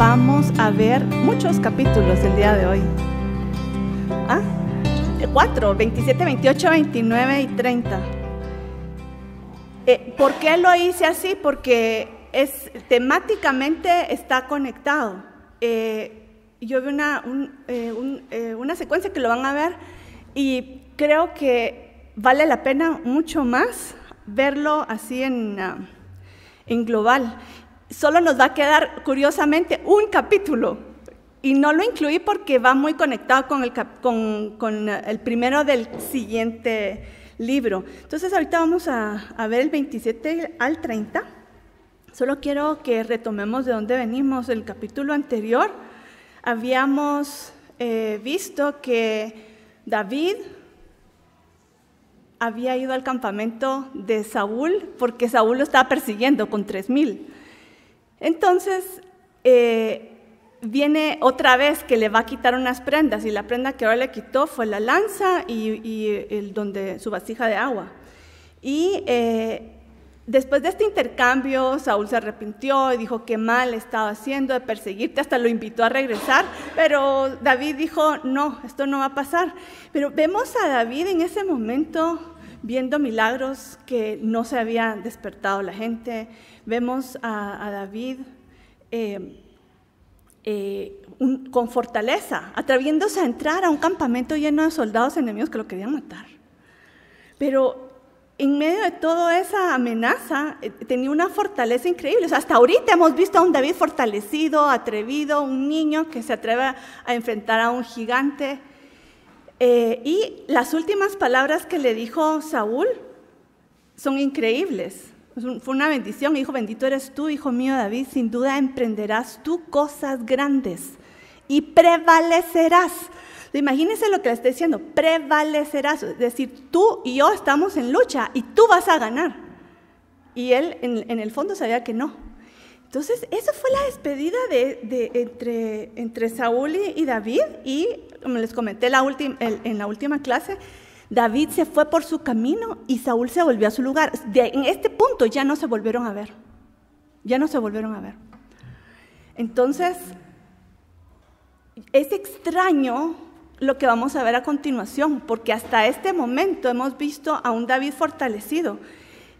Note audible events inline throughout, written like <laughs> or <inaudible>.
vamos a ver muchos capítulos el día de hoy. ¿Ah? 4, 27, 28, 29 y 30. Eh, ¿Por qué lo hice así? Porque es, temáticamente está conectado. Eh, yo vi eh, una, secuencia que lo van a ver y creo que vale la pena mucho más verlo así en, ah, en global solo nos va a quedar, curiosamente, un capítulo. Y no lo incluí porque va muy conectado con el, primero del siguiente libro. Entonces ahorita vamos a, ver el 27 al 30. Solo quiero que retomemos de dónde venimos. El capítulo anterior habíamos eh, visto que David había ido al campamento de Saúl porque Saúl lo estaba persiguiendo con 3000. Entonces, eh, viene otra vez que le va a quitar unas prendas y la prenda que ahora le quitó fue la lanza y, donde su vasija de agua. Y eh, después de este intercambio, Saúl se arrepintió y dijo qué mal estaba haciendo de perseguirte, hasta lo invitó a regresar, pero David dijo, no, esto no va a pasar. Pero vemos a David en ese momento viendo milagros que no se había despertado la gente, Vemos a, David eh, eh, con fortaleza, atreviéndose a entrar a un campamento lleno de soldados enemigos que lo querían matar. Pero en medio de toda esa amenaza, eh, tenía una fortaleza increíble. hasta ahorita hemos visto a un David fortalecido, atrevido, un niño que se atreve a enfrentar a un gigante. y las últimas palabras que le dijo Saúl son increíbles fue una bendición. hijo bendito eres tú, hijo mío David, sin duda emprenderás tú cosas grandes y prevalecerás. Imagínense lo que le estoy diciendo, prevalecerás. Es decir, tú y yo estamos en lucha y tú vas a ganar. Y él en, el fondo sabía que no. Entonces, eso fue la despedida de, entre, Saúl y David y, como les comenté la en la última clase, David se fue por su camino y Saúl se volvió a su lugar. en este punto ya no se volvieron a ver. Ya no se volvieron a ver. Entonces, es extraño lo que vamos a ver a continuación, porque hasta este momento hemos visto a un David fortalecido.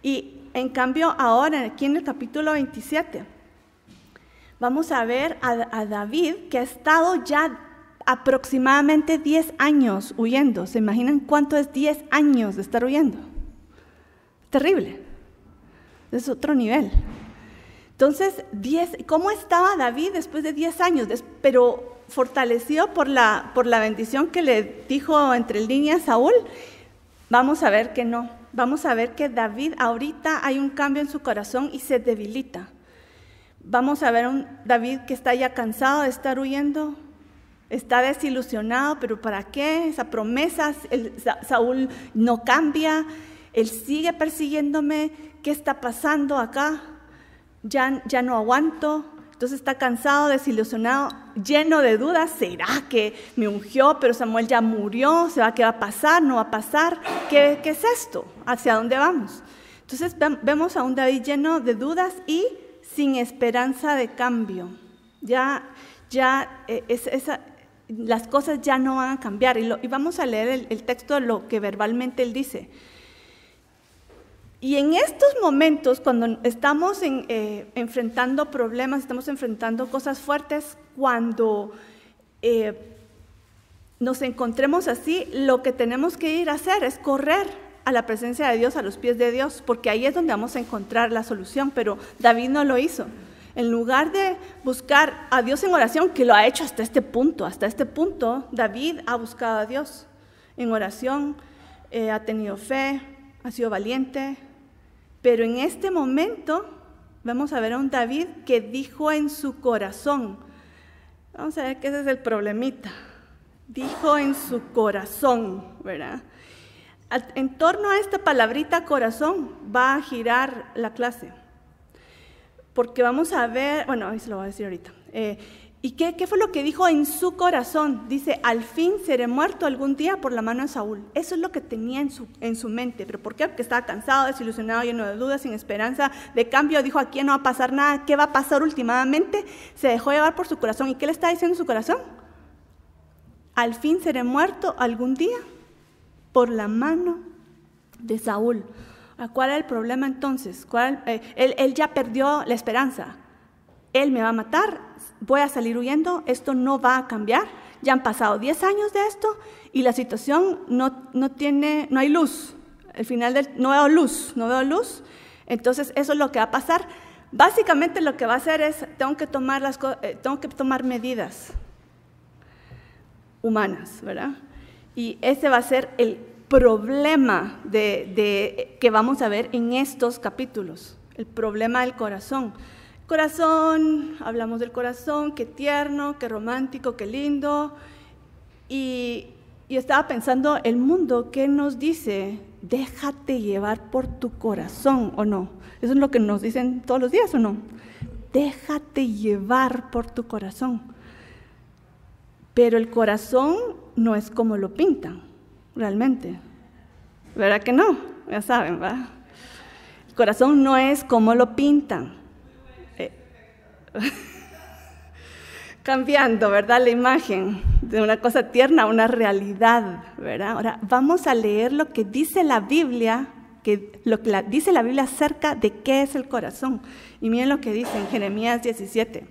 Y en cambio ahora, aquí en el capítulo 27, vamos a ver a, a David que ha estado ya aproximadamente 10 años huyendo. ¿Se imaginan cuánto es 10 años de estar huyendo? Terrible. Es otro nivel. Entonces, 10, ¿cómo estaba David después de 10 años? Pero fortalecido por la, por la bendición que le dijo entre líneas Saúl, vamos a ver que no. Vamos a ver que David ahorita hay un cambio en su corazón y se debilita. Vamos a ver un David que está ya cansado de estar huyendo, Está desilusionado, pero ¿para qué? Esa promesa, Saúl no cambia, él sigue persiguiéndome, ¿qué está pasando acá? Ya, ya no aguanto. Entonces está cansado, desilusionado, lleno de dudas. ¿Será que me ungió, pero Samuel ya murió? ¿Se va, ¿Qué va a pasar? ¿No va a pasar? ¿Qué, qué es esto? ¿Hacia dónde vamos? Entonces vemos a un David lleno de dudas y sin esperanza de cambio. Ya, ya e, esa, las cosas ya no van a cambiar. Y, lo, vamos a leer el, texto de lo que verbalmente él dice. Y en estos momentos, cuando estamos eh, enfrentando problemas, estamos enfrentando cosas fuertes, cuando eh, nos encontremos así, lo que tenemos que ir a hacer es correr a la presencia de Dios, a los pies de Dios, porque ahí es donde vamos a encontrar la solución, pero David no lo hizo. En lugar de buscar a Dios en oración, que lo ha hecho hasta este punto, hasta este punto, David ha buscado a Dios en oración, eh, ha tenido fe, ha sido valiente, pero en este momento vamos a ver a un David que dijo en su corazón, vamos a ver que ese es el problemita, dijo en su corazón, ¿verdad? En torno a esta palabrita corazón va a girar la clase porque vamos a ver, bueno, ahí se lo voy a decir ahorita. Eh, ¿Y qué, fue lo que dijo en su corazón? Dice, al fin seré muerto algún día por la mano de Saúl. Eso es lo que tenía en su, en su mente. ¿Pero por qué? Porque estaba cansado, desilusionado, lleno de dudas, sin esperanza de cambio. Dijo, aquí no va a pasar nada. ¿Qué va a pasar últimamente? Se dejó llevar por su corazón. ¿Y qué le está diciendo su corazón? Al fin seré muerto algún día por la mano de Saúl. ¿Cuál es el problema entonces? Eh, él, ya perdió la esperanza. Él me va a matar, voy a salir huyendo, esto no va a cambiar. Ya han pasado 10 años de esto y la situación no, tiene, no hay luz. al final no veo luz, no veo luz. Entonces eso es lo que va a pasar. Básicamente lo que va a hacer es, tengo que tomar, las, eh, tengo que tomar medidas humanas, ¿verdad? Y ese va a ser el problema de, que vamos a ver en estos capítulos, el problema del corazón. Corazón, hablamos del corazón, qué tierno, qué romántico, qué lindo. Y, estaba pensando, el mundo, ¿qué nos dice? Déjate llevar por tu corazón o no. Eso es lo que nos dicen todos los días o no. Déjate llevar por tu corazón. Pero el corazón no es como lo pintan realmente. ¿Verdad que no? Ya saben, ¿verdad? El corazón no es como lo pintan. Eh, <laughs> cambiando, ¿verdad? La imagen de una cosa tierna a una realidad, ¿verdad? Ahora vamos a leer lo que dice la Biblia, que lo que dice la Biblia acerca de qué es el corazón. Y miren lo que dice en Jeremías 17,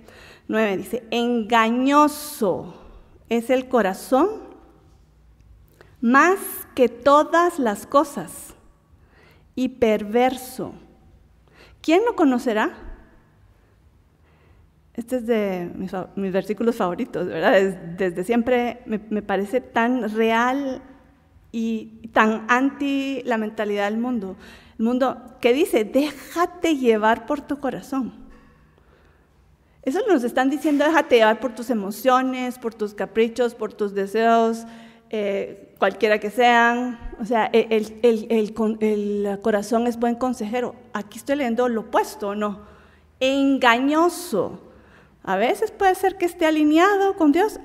9, dice, engañoso es el corazón más que todas las cosas, y perverso. ¿Quién lo conocerá? Este es de mis, versículos favoritos, ¿verdad? Desde, siempre me, me, parece tan real y tan anti la mentalidad del mundo. El mundo que dice, déjate llevar por tu corazón. Eso nos están diciendo, déjate llevar por tus emociones, por tus caprichos, por tus deseos, eh, cualquiera que sean. O sea, el, corazón es buen consejero. Aquí estoy leyendo lo opuesto, ¿no? Engañoso. A veces puede ser que esté alineado con Dios,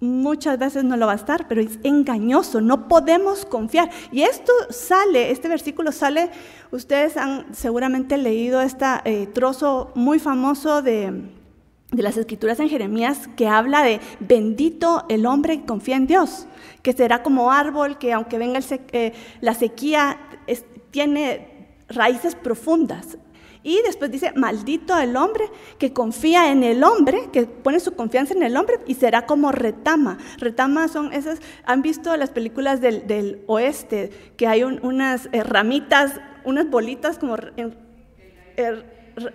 muchas veces no lo va a estar, pero es engañoso, no podemos confiar. Y esto sale, este versículo sale, ustedes han seguramente leído este eh, trozo muy famoso de las escrituras en Jeremías que habla de bendito el hombre que confía en Dios que será como árbol que aunque venga eh, la sequía, tiene raíces profundas. Y después dice, maldito el hombre que confía en el hombre, que pone su confianza en el hombre y será como retama. Retama son esas, han visto las películas del, oeste, que hay unas eh, ramitas, unas bolitas como... Eh,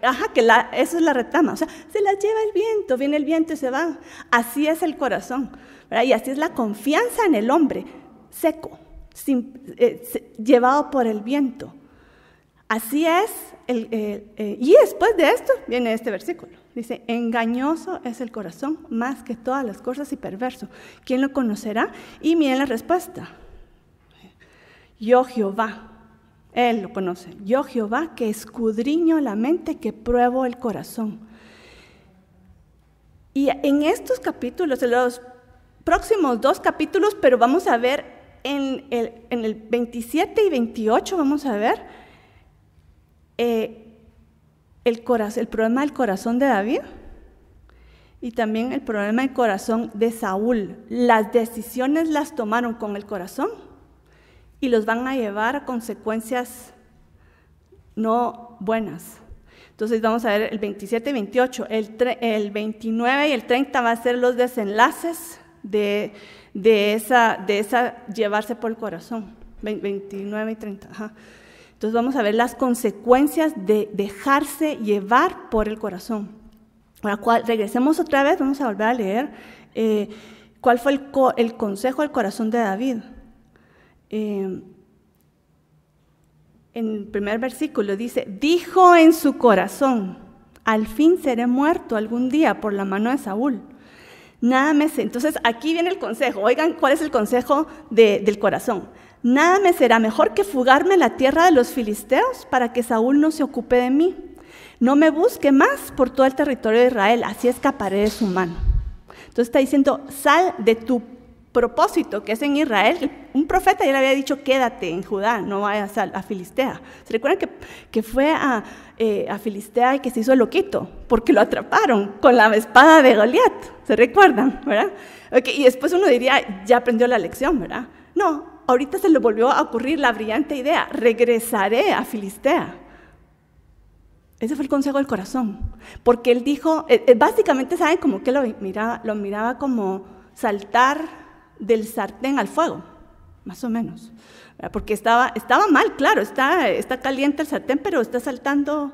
ajá, que la, eso es la retama, o sea, se la lleva el viento, viene el viento y se va. Así es el corazón. Y así es la confianza en el hombre, seco, eh, llevado por el viento. Así es, el, eh, eh, y después de esto viene este versículo. Dice, engañoso es el corazón más que todas las cosas y perverso. ¿Quién lo conocerá? Y miren la respuesta. Yo Jehová, Él lo conoce. Yo Jehová que escudriño la mente, que pruebo el corazón. Y en estos capítulos, en los próximos dos capítulos, pero vamos a ver en el, 27 y 28, vamos a ver eh, el, problema del corazón de David y también el problema del corazón de Saúl. Las decisiones las tomaron con el corazón y los van a llevar a consecuencias no buenas. Entonces vamos a ver el 27 y 28, el, el 29 y el 30 va a ser los desenlaces de, esa, de esa llevarse por el corazón. 29 y 30. Entonces vamos a ver las consecuencias de dejarse llevar por el corazón. Ahora, cual, regresemos otra vez, vamos a volver a leer eh, cuál fue el, consejo al corazón de David. Eh, en el primer versículo dice, dijo en su corazón, al fin seré muerto algún día por la mano de Saúl Nada me Entonces aquí viene el consejo. Oigan, ¿cuál es el consejo del corazón? Nada me será mejor que fugarme la tierra de los filisteos para que Saúl no se ocupe de mí. No me busque más por todo el territorio de Israel, así escaparé de su mano. Entonces está diciendo, sal de tu propósito, que es en Israel, un profeta ya le había dicho, quédate en Judá, no vayas a, Filistea. ¿Se recuerdan que, que fue eh, a, Filistea y que se hizo loquito? Porque lo atraparon con la espada de Goliat, ¿se recuerdan? ¿verdad? y después uno diría, ya aprendió la lección, ¿verdad? No, ahorita se le volvió a ocurrir la brillante idea, regresaré a Filistea. Ese fue el consejo del corazón, porque él dijo, eh, eh, básicamente saben cómo que lo miraba, lo miraba como saltar del sartén al fuego, más o menos. Porque estaba, estaba mal, claro, está, está caliente el sartén, pero está saltando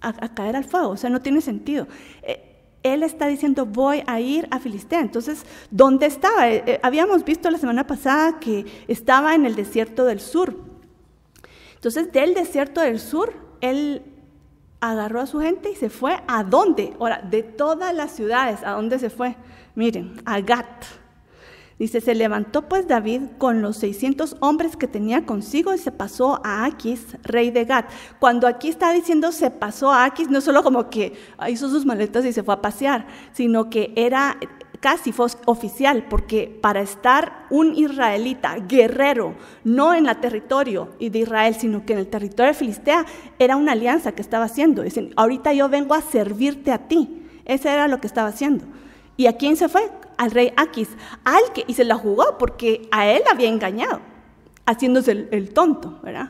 a, caer al fuego, o sea, no tiene sentido. Eh, él está diciendo, voy a ir a Filistea. Entonces, ¿dónde estaba? Eh, eh, habíamos visto la semana pasada que estaba en el desierto del sur. Entonces, del desierto del sur, él agarró a su gente y se fue a dónde? Ahora, de todas las ciudades, ¿a dónde se fue? Miren, a Gat. Dice, se levantó pues David con los 600 hombres que tenía consigo y se pasó a Aquis, rey de Gad. Cuando aquí está diciendo se pasó a Aquis, no solo como que hizo sus maletas y se fue a pasear, sino que era casi oficial, porque para estar un israelita guerrero, no en el territorio de Israel, sino que en el territorio de Filistea, era una alianza que estaba haciendo. Dicen, ahorita yo vengo a servirte a ti. Eso era lo que estaba haciendo. ¿Y a quién se fue? al rey Aquis, al que, y se la jugó porque a él había engañado, haciéndose el, tonto, ¿verdad?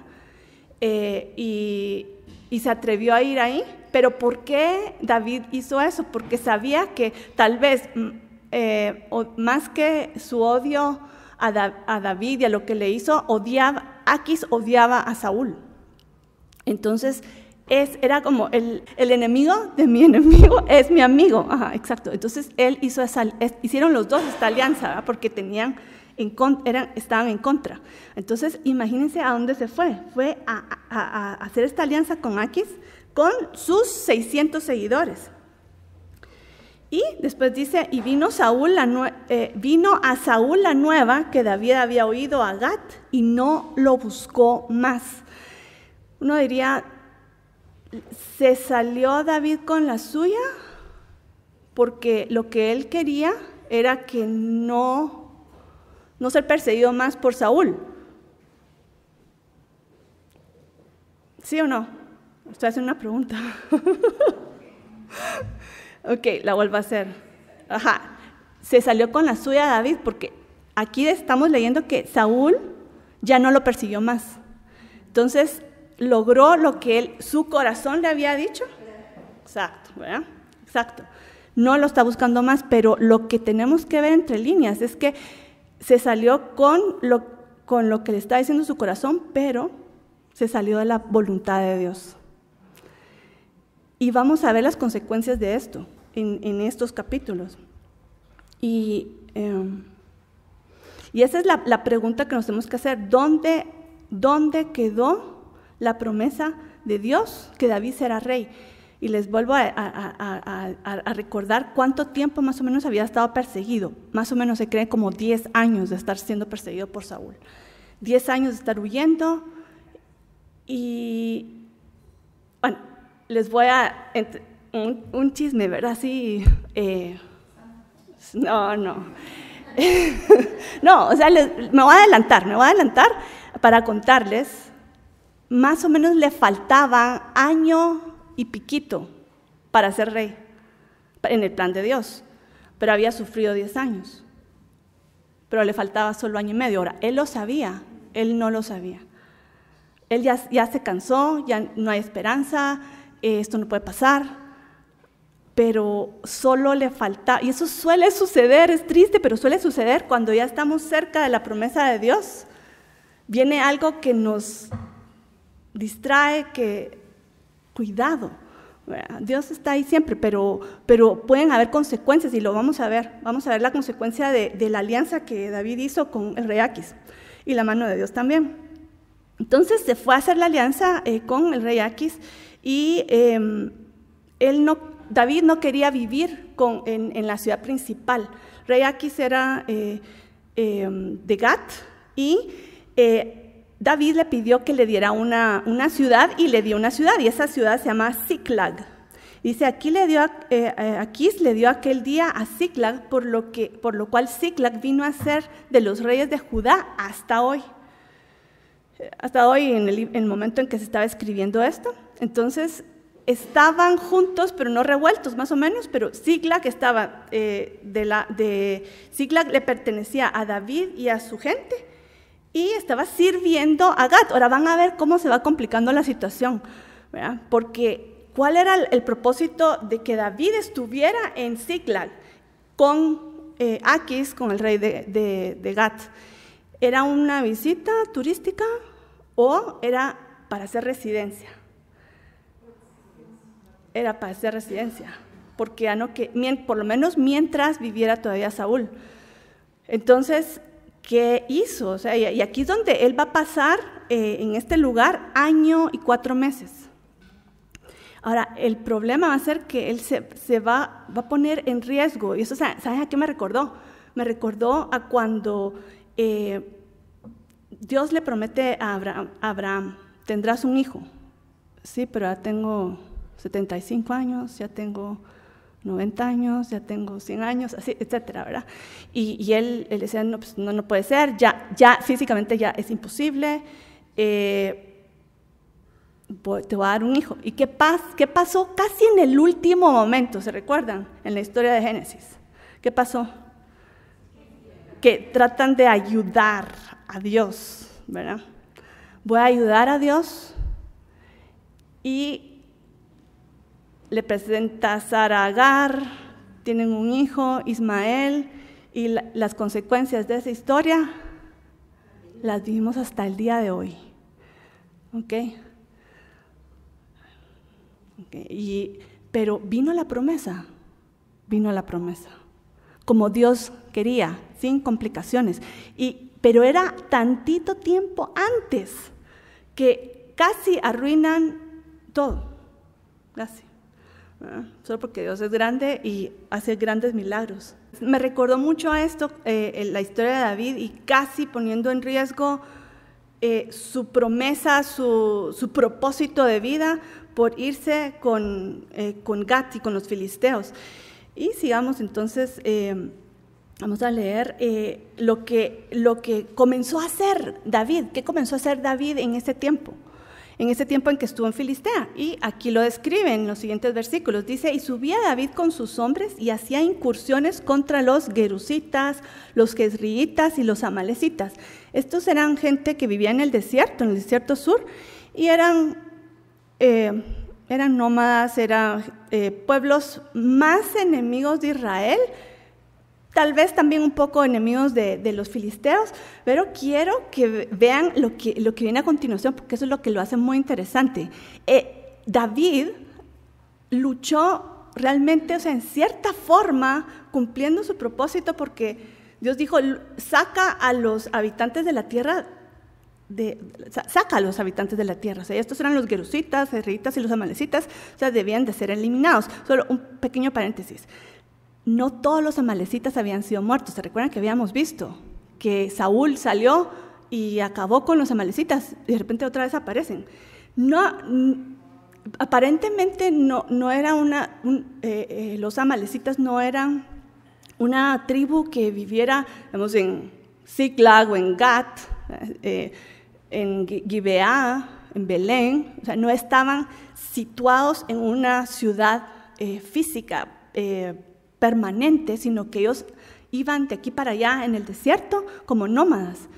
Eh, y, se atrevió a ir ahí, pero ¿por qué David hizo eso? Porque sabía que tal vez mm, eh, más que su odio a, a, David y a lo que le hizo, odiaba, Aquis odiaba a Saúl. Entonces es, era como el, enemigo de mi <laughs> enemigo es mi amigo. exacto. Entonces él hizo hicieron los dos esta alianza, porque tenían en, estaban en contra. Entonces imagínense a dónde se fue. Fue a, hacer esta alianza con Aquis, con sus 600 seguidores. Y después dice, y vino, Saúl la eh, vino a Saúl la nueva que David había oído a Gat y no lo buscó más. Uno diría, se salió David con la suya porque lo que él quería era que no, no ser perseguido más por Saúl. ¿Sí o no? Estoy haciendo una pregunta. <laughs> ok, la vuelvo a hacer. Ajá. Se salió con la suya David porque aquí estamos leyendo que Saúl ya no lo persiguió más. Entonces, logró lo que él, su corazón le había dicho. Exacto, ¿verdad? Exacto. No lo está buscando más, pero lo que tenemos que ver entre líneas es que se salió con lo, con lo que le está diciendo su corazón, pero se salió de la voluntad de Dios. Y vamos a ver las consecuencias de esto en, estos capítulos. Em, y, esa es la, la, pregunta que nos tenemos que hacer. ¿Dónde, dónde quedó la promesa de Dios que David será rey. Y les vuelvo a, recordar cuánto tiempo más o menos había estado perseguido. Más o menos se cree como 10 años de estar siendo perseguido por Saúl. 10 años de estar huyendo. Y bueno, les voy a... Un, chisme, ¿verdad? Sí. Eh, no, no. <laughs> no, o sea, me voy a adelantar, me voy a adelantar para contarles más o menos le faltaba año y piquito para ser rey en el plan de Dios, pero había sufrido 10 años, pero le faltaba solo año y medio. Ahora, él lo sabía, él no lo sabía. Él ya, se cansó, ya no hay esperanza, eh, esto no puede pasar, pero solo le falta, y eso suele suceder, es triste, pero suele suceder cuando ya estamos cerca de la promesa de Dios, viene algo que nos distrae, que cuidado. Dios está ahí siempre, pero, pero pueden haber consecuencias y lo vamos a ver. Vamos a ver la consecuencia de, la alianza que David hizo con el rey Aquis y la mano de Dios también. Entonces se fue a hacer la alianza eh, con el rey Aquis y em, él no, David no quería vivir con, en, la ciudad principal. Rey Aquis era eh, em, de Gat y eh, David le pidió que le diera una, ciudad y le dio una ciudad, y esa ciudad se llama Ziklag. Dice, aquí le dio, eh, eh le dio aquel día a Ziklag, por lo, que, por lo cual Ziklag vino a ser de los reyes de Judá hasta hoy. Hasta hoy, en el, momento en que se estaba escribiendo esto. Entonces, estaban juntos, pero no revueltos, más o menos, pero que estaba, eh, de, la, Ziklag le pertenecía a David y a su gente, y estaba sirviendo a Gat. Ahora van a ver cómo se va complicando la situación, porque ¿cuál era el, propósito de que David estuviera en Ziklag con eh, Aquis, con el rey de, de, Gat? ¿Era una visita turística o era para hacer residencia? Era para hacer residencia, porque no por lo menos mientras viviera todavía Saúl. Entonces, qué hizo. O sea, y aquí es donde él va a pasar eh, en este lugar año y cuatro meses. Ahora, el problema va a ser que él se, se va, va, a poner en riesgo. Y eso, ¿sabes a qué me recordó? Me recordó a cuando eh, Dios le promete a Abraham, tendrás un hijo. Sí, pero ya tengo 75 años, ya tengo 90 años, ya tengo 100 años, así, etcétera, ¿verdad? Y, él, decía, pues, no, no, puede ser, ya, ya físicamente ya es imposible, eh, te voy a dar un hijo. ¿Y qué, qué pasó casi en el último momento, se recuerdan, en la historia de Génesis? ¿Qué pasó? Que tratan de ayudar a Dios, ¿verdad? Voy a ayudar a Dios y le presenta Sara Agar, tienen un hijo, Ismael, y las consecuencias de esa historia las vivimos hasta el día de hoy. ¿ok? Y, pero vino la promesa, vino la promesa, como Dios quería, sin complicaciones. Y, pero era tantito tiempo antes que casi arruinan todo, casi. Ah, solo porque Dios es grande y hace grandes milagros. Me recordó mucho a esto eh, la historia de David y casi poniendo en riesgo eh, su promesa, su, propósito de vida por irse con, eh, con Gati, con los filisteos. Y sigamos entonces, eh, vamos a leer lo, que, lo que comenzó a hacer David, qué comenzó a hacer David en ese tiempo en ese tiempo en que estuvo en Filistea. Y aquí lo describen los siguientes versículos. Dice, y subía David con sus hombres y hacía incursiones contra los gerusitas, los jezriitas y los amalecitas. Estos eran gente que vivía en el desierto, en el desierto sur, y eran, eh, eran nómadas, eran eh, pueblos más enemigos de Israel tal vez también un poco enemigos de, los filisteos, pero quiero que vean lo que, lo que viene a continuación, porque eso es lo que lo hace muy interesante. Eh, David luchó realmente, o sea, en cierta forma, cumpliendo su propósito, porque Dios dijo, saca a los habitantes de la tierra. De, saca a los habitantes de la tierra. O sea, estos eran los gerusitas, herritas y los amalecitas, o sea, debían de ser eliminados. Solo un pequeño paréntesis no todos los amalecitas habían sido muertos. ¿Se recuerdan que habíamos visto que Saúl salió y acabó con los amalecitas y de repente otra vez aparecen? No, mm, aparentemente no, no era una, eh, eh, los amalecitas no eran una tribu que viviera, digamos, en Ziklag o en Gat, eh, en Gibeá, en Belén, o sea, no estaban situados en una ciudad física permanente, sino que ellos iban de aquí para allá en el desierto como nómadas.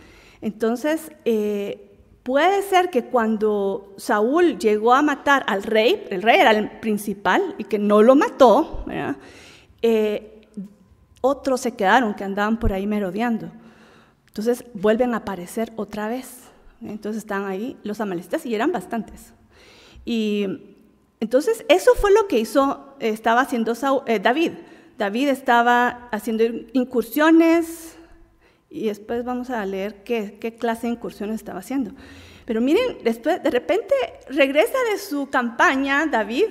Entonces, eh, Puede ser que cuando Saúl llegó a matar al rey, el rey era el principal y que no lo mató, eh, otros se quedaron que andaban por ahí merodeando. Entonces vuelven a aparecer otra vez. Entonces están ahí los amalistas y eran bastantes. Y entonces eso fue lo que hizo, estaba haciendo eh, David. David estaba haciendo incursiones y después vamos a leer qué, clase de incursiones estaba haciendo. Pero miren, después, de repente regresa de su campaña David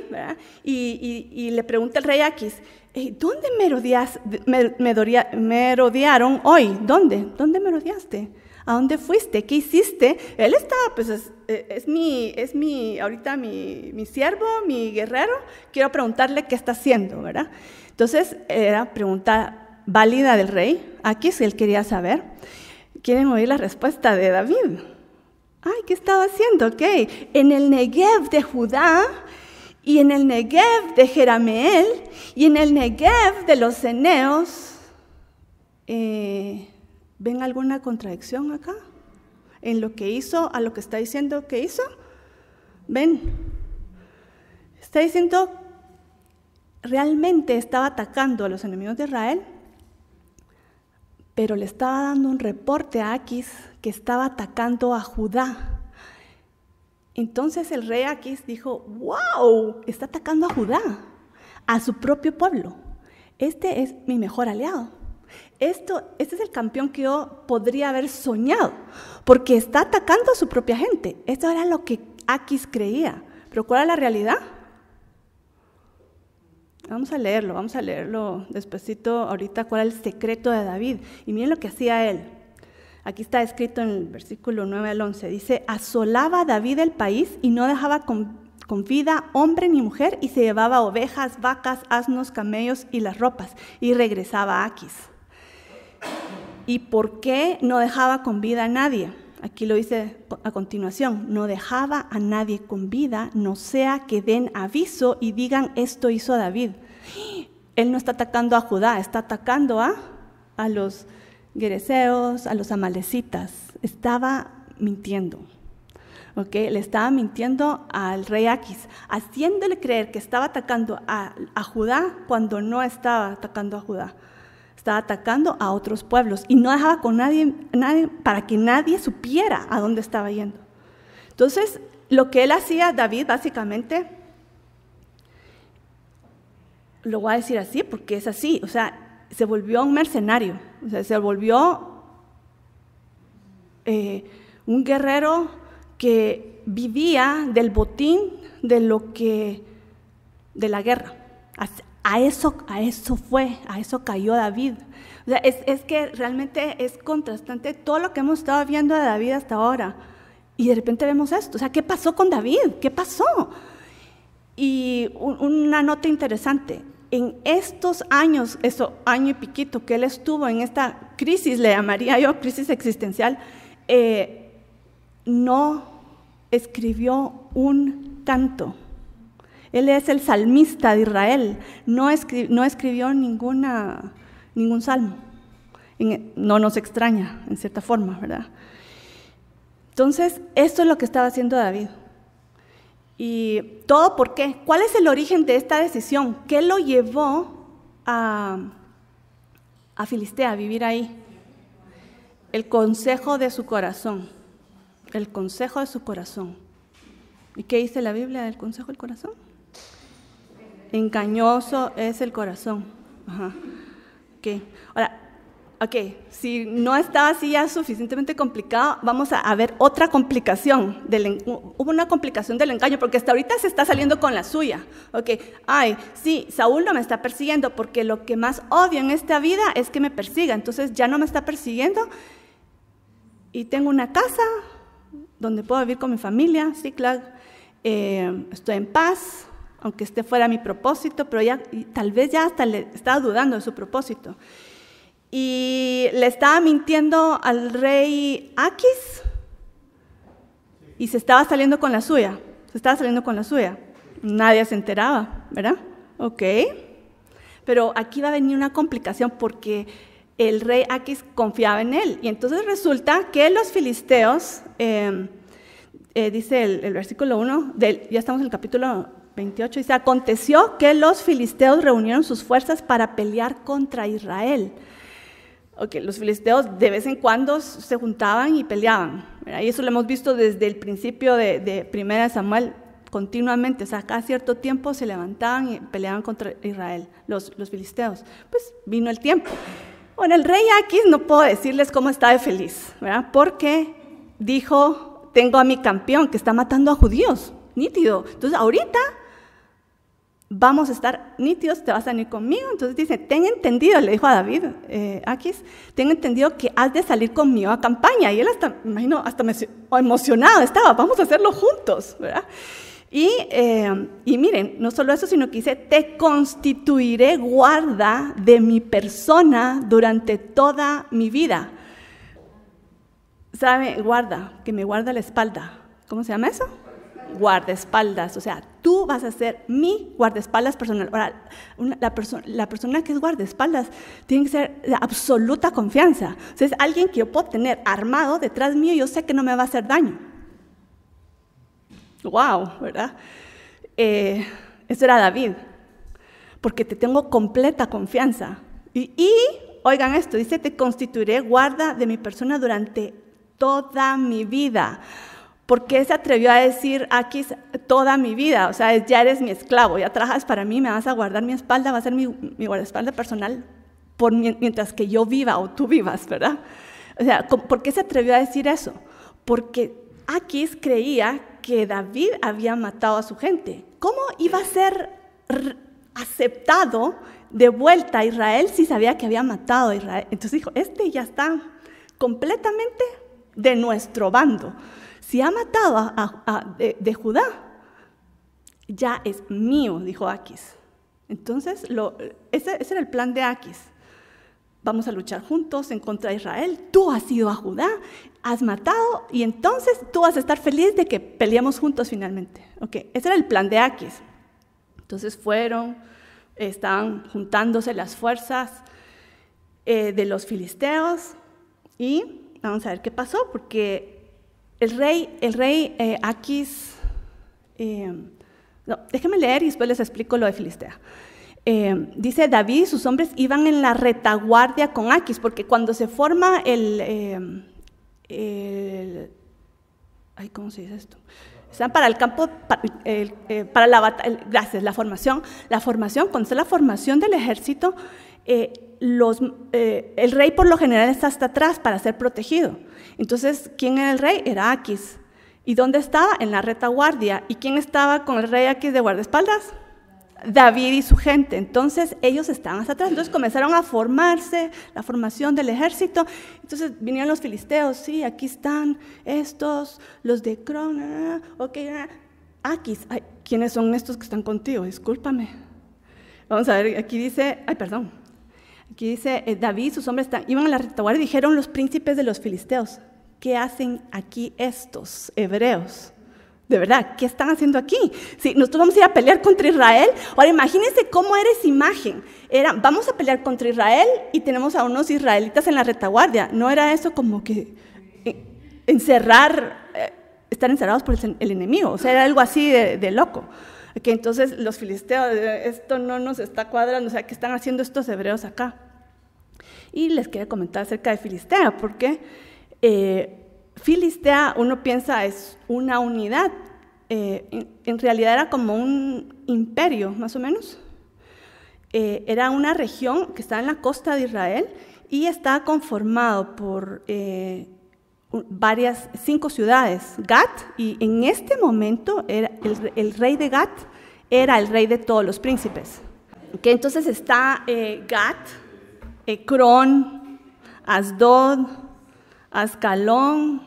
Y, le pregunta al rey Aquis, ¿dónde me, rodearon hoy? ¿Dónde? ¿Dónde rodeaste? ¿A dónde fuiste? ¿Qué hiciste? Él estaba, pues e, es, mi, es mi, ahorita mi, mi siervo, mi guerrero, quiero preguntarle qué está haciendo, ¿verdad? Entonces, era pregunta válida del rey. Aquí si él quería saber. Quieren oír la respuesta de David. Ay, ¿qué estaba haciendo? Ok. En el Negev de Judá y en el Negev de Jerameel y en el Negev de los Eneos. Eh, ¿Ven alguna contradicción acá? En lo que hizo, a lo que está diciendo que hizo. Ven. Está diciendo realmente estaba atacando a los enemigos de Israel, pero le estaba dando un reporte a Aquis que estaba atacando a Judá. Entonces el rey Aquis dijo, wow, está atacando a Judá, a su propio pueblo. Este es mi mejor aliado. Esto, este es el campeón que yo podría haber soñado, porque está atacando a su propia gente. Esto era lo que Aquis creía. Pero ¿cuál era la realidad? Vamos a leerlo, vamos a leerlo despacito ahorita cuál es el secreto de David. Y miren lo que hacía él. Aquí está escrito en el versículo 9 al 11. Dice, asolaba David el país y no dejaba con, vida hombre ni mujer y se llevaba ovejas, vacas, asnos, camellos y las ropas y regresaba a Aquis. ¿Y por qué no dejaba con vida a nadie? Aquí lo dice a continuación, no dejaba a nadie con vida, no sea que den aviso y digan, esto hizo David. Él no está atacando a Judá, está atacando a, a los guereseos, a los amalecitas. Estaba mintiendo. le estaba mintiendo al rey Aquis, haciéndole creer que estaba atacando a Judá cuando no estaba atacando a Judá estaba atacando a otros pueblos y no dejaba con nadie, nadie, para que nadie supiera a dónde estaba yendo. Entonces, lo que él hacía, David, básicamente, lo voy a decir así porque es así, o sea, se volvió un mercenario, o sea, se volvió eh, un guerrero que vivía del botín de lo que, de la guerra. A eso, a eso fue, a eso cayó David. O sea, es, que realmente es contrastante todo lo que hemos estado viendo de David hasta ahora. Y de repente vemos esto. O sea, ¿qué pasó con David? ¿Qué pasó? Y una nota interesante. En estos años, eso, año y piquito que él estuvo en esta crisis, le llamaría yo crisis existencial, eh, no escribió un tanto él es el salmista de Israel. No, escribió ninguna, ningún salmo. E, no nos extraña, en cierta forma, ¿verdad? Entonces, esto es lo que estaba haciendo David. ¿Y todo por qué? ¿Cuál es el origen de esta decisión? ¿Qué lo llevó a, a Filistea a vivir ahí? El consejo de su corazón. El consejo de su corazón. ¿Y qué dice la Biblia del consejo del corazón? engañoso es el corazón. Okay. Ahora, ok, si no está así ya suficientemente complicado, vamos a, ver otra complicación. Del, hubo una complicación del engaño, porque hasta ahorita se está saliendo con la suya. Ok, ay, sí, Saúl no me está persiguiendo, porque lo que más odio en esta vida es que me persiga. Entonces ya no me está persiguiendo y tengo una casa donde puedo vivir con mi familia, sí, claro. Eh, estoy en paz, aunque este fuera mi propósito, pero ya tal vez ya hasta le estaba dudando de su propósito. Y le estaba mintiendo al rey Aquis y se estaba saliendo con la suya, se estaba saliendo con la suya. Nadie se enteraba, ¿verdad? Ok. Pero aquí va a venir una complicación porque el rey Aquis confiaba en él. Y entonces resulta que los filisteos, em, eh, dice el, versículo 1, ya estamos en el capítulo 28 dice, aconteció que los filisteos reunieron sus fuerzas para pelear contra Israel. Okay, los filisteos de vez en cuando se juntaban y peleaban. Y eso lo hemos visto desde el principio de, de Samuel, continuamente. O sea, cada cierto tiempo se levantaban y peleaban contra Israel, los, los filisteos. Pues vino el tiempo. Bueno, el rey Aquis no puedo decirles cómo está de feliz, ¿verdad? Porque dijo, tengo a mi campeón que está matando a judíos, nítido. Entonces, ahorita vamos a estar nítidos, te vas a venir conmigo. Entonces dice, ten entendido, le dijo a David eh, Aquis, ten entendido que has de salir conmigo a campaña. Y él hasta, imagino, hasta emocionado estaba, vamos a hacerlo juntos, ¿verdad? Y, eh, y miren, no solo eso, sino que dice, te constituiré guarda de mi persona durante toda mi vida. ¿Sabe? Guarda, que me guarda la espalda. ¿Cómo se llama eso? guardaespaldas, o sea, tú vas a ser mi guardaespaldas personal. Ahora, la, persona que es guardaespaldas tiene que ser de absoluta confianza. O es alguien que yo puedo tener armado detrás mío y yo sé que no me va a hacer daño. ¡Wow! ¿Verdad? Eh, eso era David, porque te tengo completa confianza. y, oigan esto, dice, te constituiré guarda de mi persona durante toda mi vida. ¿por qué se atrevió a decir aquí toda mi vida? O sea, ya eres mi esclavo, ya trabajas para mí, me vas a guardar mi espalda, va a ser mi, mi guardaespalda personal mientras que yo viva o tú vivas, ¿verdad? O sea, ¿por qué se atrevió a decir eso? Porque Aquis creía que David había matado a su gente. ¿Cómo iba a ser aceptado de vuelta a Israel si sabía que había matado a Israel? Entonces dijo, este ya está completamente de nuestro bando si ha matado a, de, Judá, ya es mío, dijo Aquis. Entonces, ese, era el plan de Aquis. Vamos a luchar juntos en contra de Israel. Tú has ido a Judá, has matado, y entonces tú vas a estar feliz de que peleamos juntos finalmente. ese era el plan de Aquis. Entonces fueron, estaban juntándose las fuerzas eh, de los filisteos, y vamos a ver qué pasó, porque el rey, el rey eh, Aquis, eh, leer y después les explico lo de Filistea. Eh, dice David y sus hombres iban en la retaguardia con Aquis, porque cuando se forma el, eh, ay, ¿cómo se dice esto? Están para el campo, eh, para, la batalla, gracias, la formación, la formación, cuando está la formación del ejército, el rey por lo general está hasta atrás para ser protegido. Entonces, ¿quién era el rey? Era Aquis. ¿Y dónde estaba? En la retaguardia. ¿Y quién estaba con el rey Aquis de guardaespaldas? David y su gente. Entonces ellos estaban hasta atrás. Entonces comenzaron a formarse, la formación del ejército. Entonces vinieron los filisteos, sí, aquí están estos, los de Crona, ah, ah, ok, ah, Aquis, ay, ¿quiénes son estos que están contigo? Discúlpame. Vamos a ver, aquí dice, ay, perdón, Aquí dice, eh, David David, sus hombres iban a la retaguardia y dijeron los príncipes de los filisteos, ¿qué hacen aquí estos hebreos? De verdad, ¿qué están haciendo aquí? Si nosotros vamos a ir a pelear contra Israel, ahora imagínense cómo era esa imagen. Era, vamos a pelear contra Israel y tenemos a unos israelitas en la retaguardia. No era eso como que eh, encerrar, eh, estar encerrados por el, enemigo. O sea, era algo así de loco que entonces los filisteos, esto no nos está cuadrando, o sea, ¿qué están haciendo estos hebreos acá? Y les quería comentar acerca de Filistea, porque eh, Filistea uno piensa es una unidad, eh, en, realidad era como un imperio, más o menos. Eh, era una región que está en la costa de Israel y estaba conformado por varias, cinco ciudades, Gat, y en este momento era el, rey de Gat era el rey de todos los príncipes. Que entonces está eh, Gat, eh, Cron Asdod, Ascalón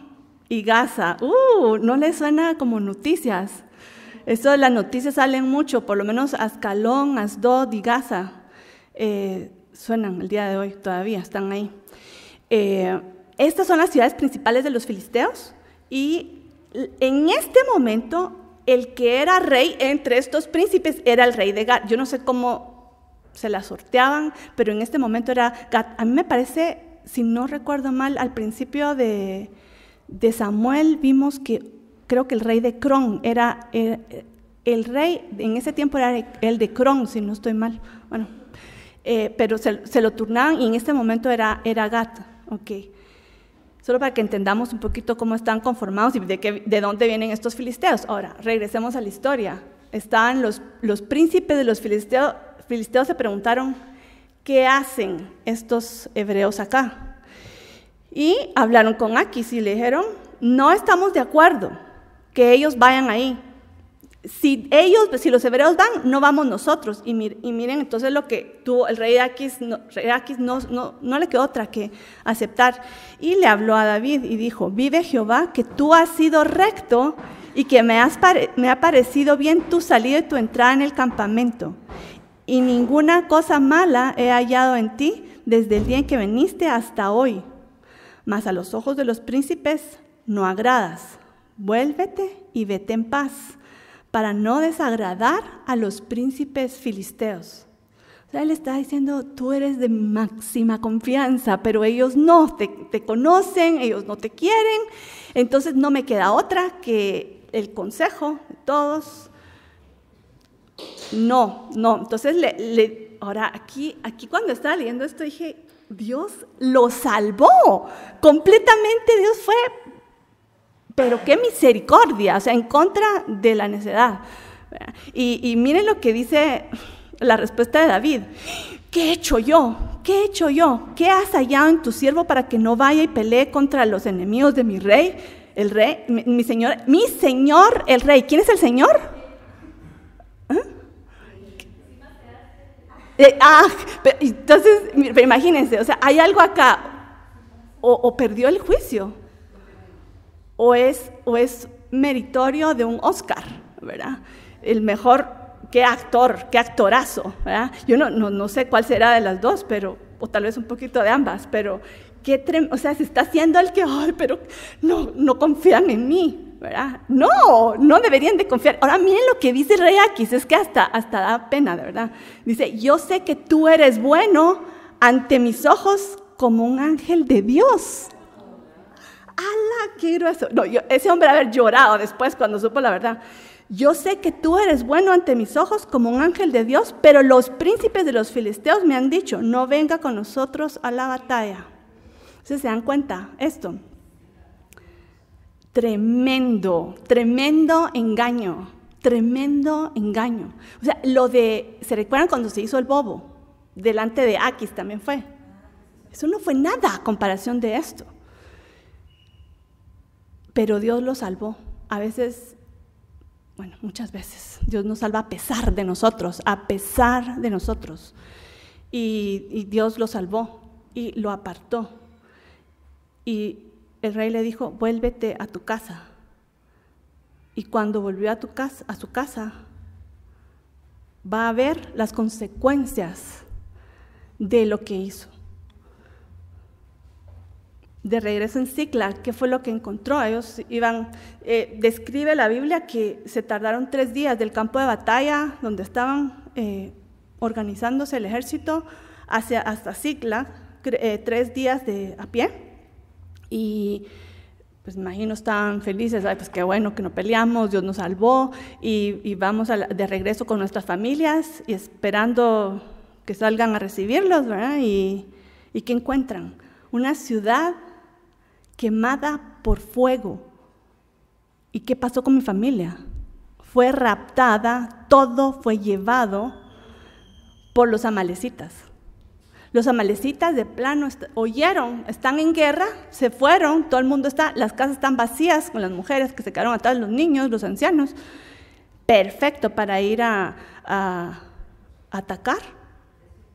y Gaza. ¡Uh! No le suena como noticias. Esto las noticias salen mucho, por lo menos Ascalón, Asdod y Gaza eh, suenan el día de hoy todavía, están ahí. Eh, estas son las ciudades principales de los filisteos y en este momento el que era rey entre estos príncipes era el rey de Gat. Yo no sé cómo se la sorteaban, pero en este momento era Gat. A mí me parece, si no recuerdo mal, al principio de, Samuel vimos que creo que el rey de Cron era, eh, el rey, en ese tiempo era el de Cron, si no estoy mal. Bueno, eh, pero se, lo turnaban y en este momento era, era Gat. Okay solo para que entendamos un poquito cómo están conformados y de, dónde vienen estos filisteos. Ahora, regresemos a la historia. Estaban los, los príncipes de los filisteos, filisteos se preguntaron, ¿qué hacen estos hebreos acá? Y hablaron con Aquis y le dijeron, no estamos de acuerdo que ellos vayan ahí, si ellos, si los hebreos van, no vamos nosotros. Y, miren, entonces lo que tuvo el rey Aquis, no, no, le quedó otra que aceptar. Y le habló a David y dijo, vive Jehová, que tú has sido recto y que me, me ha parecido bien tu salida y tu entrada en el campamento. Y ninguna cosa mala he hallado en ti desde el día en que viniste hasta hoy. Mas a los ojos de los príncipes no agradas. Vuélvete y vete en paz para no desagradar a los príncipes filisteos. O sea, él está diciendo, tú eres de máxima confianza, pero ellos no, te, conocen, ellos no te quieren, entonces no me queda otra que el consejo de todos. No, no, entonces le, ahora aquí, aquí cuando estaba leyendo esto dije, Dios lo salvó. Completamente Dios fue pero qué misericordia, o sea, en contra de la necedad. Y, miren lo que dice la respuesta de David. ¿Qué he hecho yo? ¿Qué he hecho yo? ¿Qué has hallado en tu siervo para que no vaya y pelee contra los enemigos de mi rey? El rey, mi, señor, mi señor, el rey. ¿Quién es el señor? ¿Eh? Eh, ah, entonces, imagínense, o sea, hay algo acá. o perdió el juicio o es, o es meritorio de un Oscar, ¿verdad? El mejor, qué actor, qué actorazo, ¿verdad? Yo no, sé cuál será de las dos, pero, o tal vez un poquito de ambas, pero qué o sea, se está haciendo el que, ay, pero no, no confían en mí, ¿verdad? No, no deberían de confiar. Ahora miren lo que dice Reakis, es que hasta, hasta da pena, verdad. Dice, yo sé que tú eres bueno ante mis ojos como un ángel de Dios ala, qué grueso! No, ese hombre haber llorado después cuando supo la verdad. Yo sé que tú eres bueno ante mis ojos como un ángel de Dios, pero los príncipes de los filisteos me han dicho, no venga con nosotros a la batalla. si ¿se dan cuenta? Esto. Tremendo, tremendo engaño, tremendo engaño. O sea, lo de, ¿se recuerdan cuando se hizo el bobo? Delante de Aquis también fue. Eso no fue nada a comparación de esto pero Dios lo salvó. A veces, bueno, muchas veces, Dios nos salva a pesar de nosotros, a pesar de nosotros. Y, Dios lo salvó y lo apartó. Y el rey le dijo, vuélvete a tu casa. Y cuando volvió a, a su casa, va a ver las consecuencias de lo que hizo de regreso en Sicla, ¿qué fue lo que encontró? Ellos iban, eh, describe la Biblia que se tardaron tres días del campo de batalla donde estaban eh, organizándose el ejército hacia, hasta Sicla, eh, tres días de, a pie. Y pues imagino estaban felices, Ay, pues qué bueno que no peleamos, Dios nos salvó y, vamos de regreso con nuestras familias y esperando que salgan a recibirlos, ¿verdad? Y, ¿qué encuentran una ciudad quemada por fuego. ¿Y qué pasó con mi familia? Fue raptada, todo fue llevado por los amalecitas. Los amalecitas de plano oyeron, están en guerra, se fueron, todo el mundo está, las casas están vacías con las mujeres que se quedaron atrás, los niños, los ancianos. Perfecto para ir a, a atacar,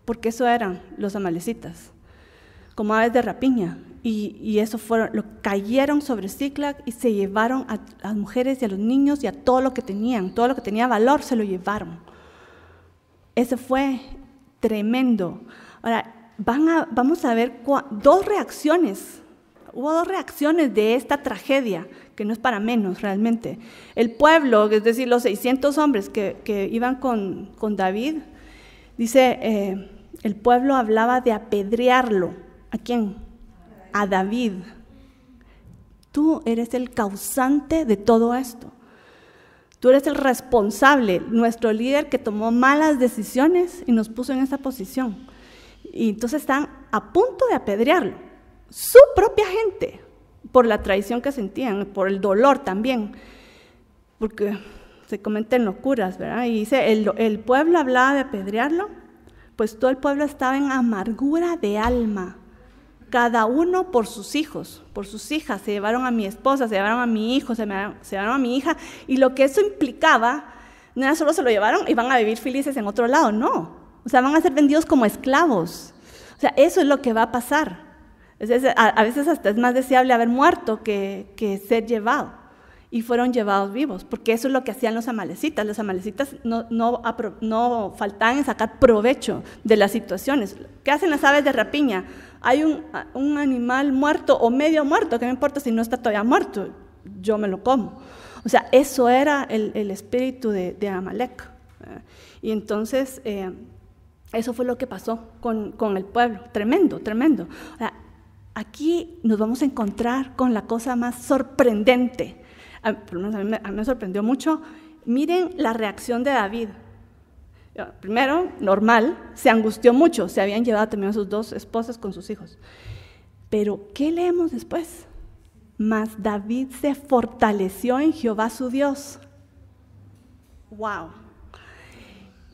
porque eso eran los amalecitas, como aves de rapiña y, eso fueron, lo, cayeron sobre Ziklag y se llevaron a, las mujeres y a los niños y a todo lo que tenían, todo lo que tenía valor se lo llevaron. Eso fue tremendo. Ahora, vamos a ver dos reacciones, hubo dos reacciones de esta tragedia, que no es para menos realmente. El pueblo, es decir, los 600 hombres que, iban con, David, dice, eh, el pueblo hablaba de apedrearlo. ¿A quién? a David. Tú eres el causante de todo esto. Tú eres el responsable, nuestro líder que tomó malas decisiones y nos puso en esta posición. Y entonces están a punto de apedrearlo. Su propia gente, por la traición que sentían, por el dolor también, porque se cometen locuras, ¿verdad? Y dice, el, el pueblo hablaba de apedrearlo, pues todo el pueblo estaba en amargura de alma cada uno por sus hijos, por sus hijas. Se llevaron a mi esposa, se llevaron a mi hijo, se, llevaron a mi hija. Y lo que eso implicaba, no era solo se lo llevaron y van a vivir felices en otro lado, no. O sea, van a ser vendidos como esclavos. O sea, eso es lo que va a pasar. A veces hasta es más deseable haber muerto que, ser llevado. Y fueron llevados vivos, porque eso es lo que hacían los amalecitas. Los amalecitas no, no, no faltaban en sacar provecho de las situaciones. ¿Qué hacen las aves de rapiña? hay un, animal muerto o medio muerto, que me importa si no está todavía muerto, yo me lo como. O sea, eso era el, espíritu de, de, Amalek. Y entonces, eh, eso fue lo que pasó con, el pueblo. Tremendo, tremendo. O sea, aquí nos vamos a encontrar con la cosa más sorprendente. Ah, a mí me sorprendió mucho. Miren la reacción de David primero, normal, se angustió mucho, se habían llevado también a sus dos esposas con sus hijos. Pero, ¿qué leemos después? Mas David se fortaleció en Jehová su Dios. ¡Wow!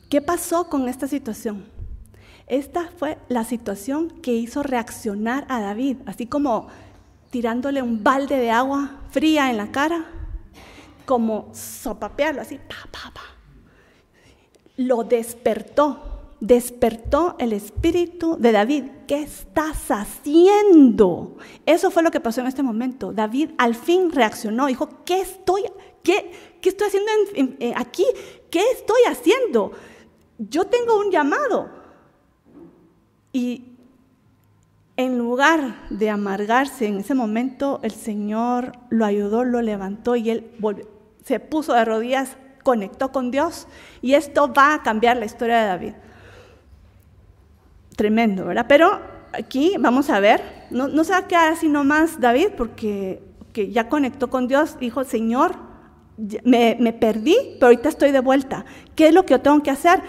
¿Qué pasó con esta situación? Esta fue la situación que hizo reaccionar a David, así como tirándole un balde de agua fría en la cara, como sopapearlo así, pa, pa, pa lo despertó, despertó el espíritu de David. ¿Qué estás haciendo? Eso fue lo que pasó en este momento. David al fin reaccionó, dijo, ¿qué estoy, qué estoy haciendo eh, aquí? ¿Qué estoy haciendo? Yo tengo un llamado. Y en lugar de amargarse en ese momento, el Señor lo ayudó, lo levantó y él se puso de rodillas conectó con Dios y esto va a cambiar la historia de David. Tremendo, ¿verdad? Pero aquí vamos a ver, no, se va a quedar así nomás David porque que ya conectó con Dios, dijo, Señor, me, perdí, pero ahorita estoy de vuelta. ¿Qué es lo que yo tengo que hacer?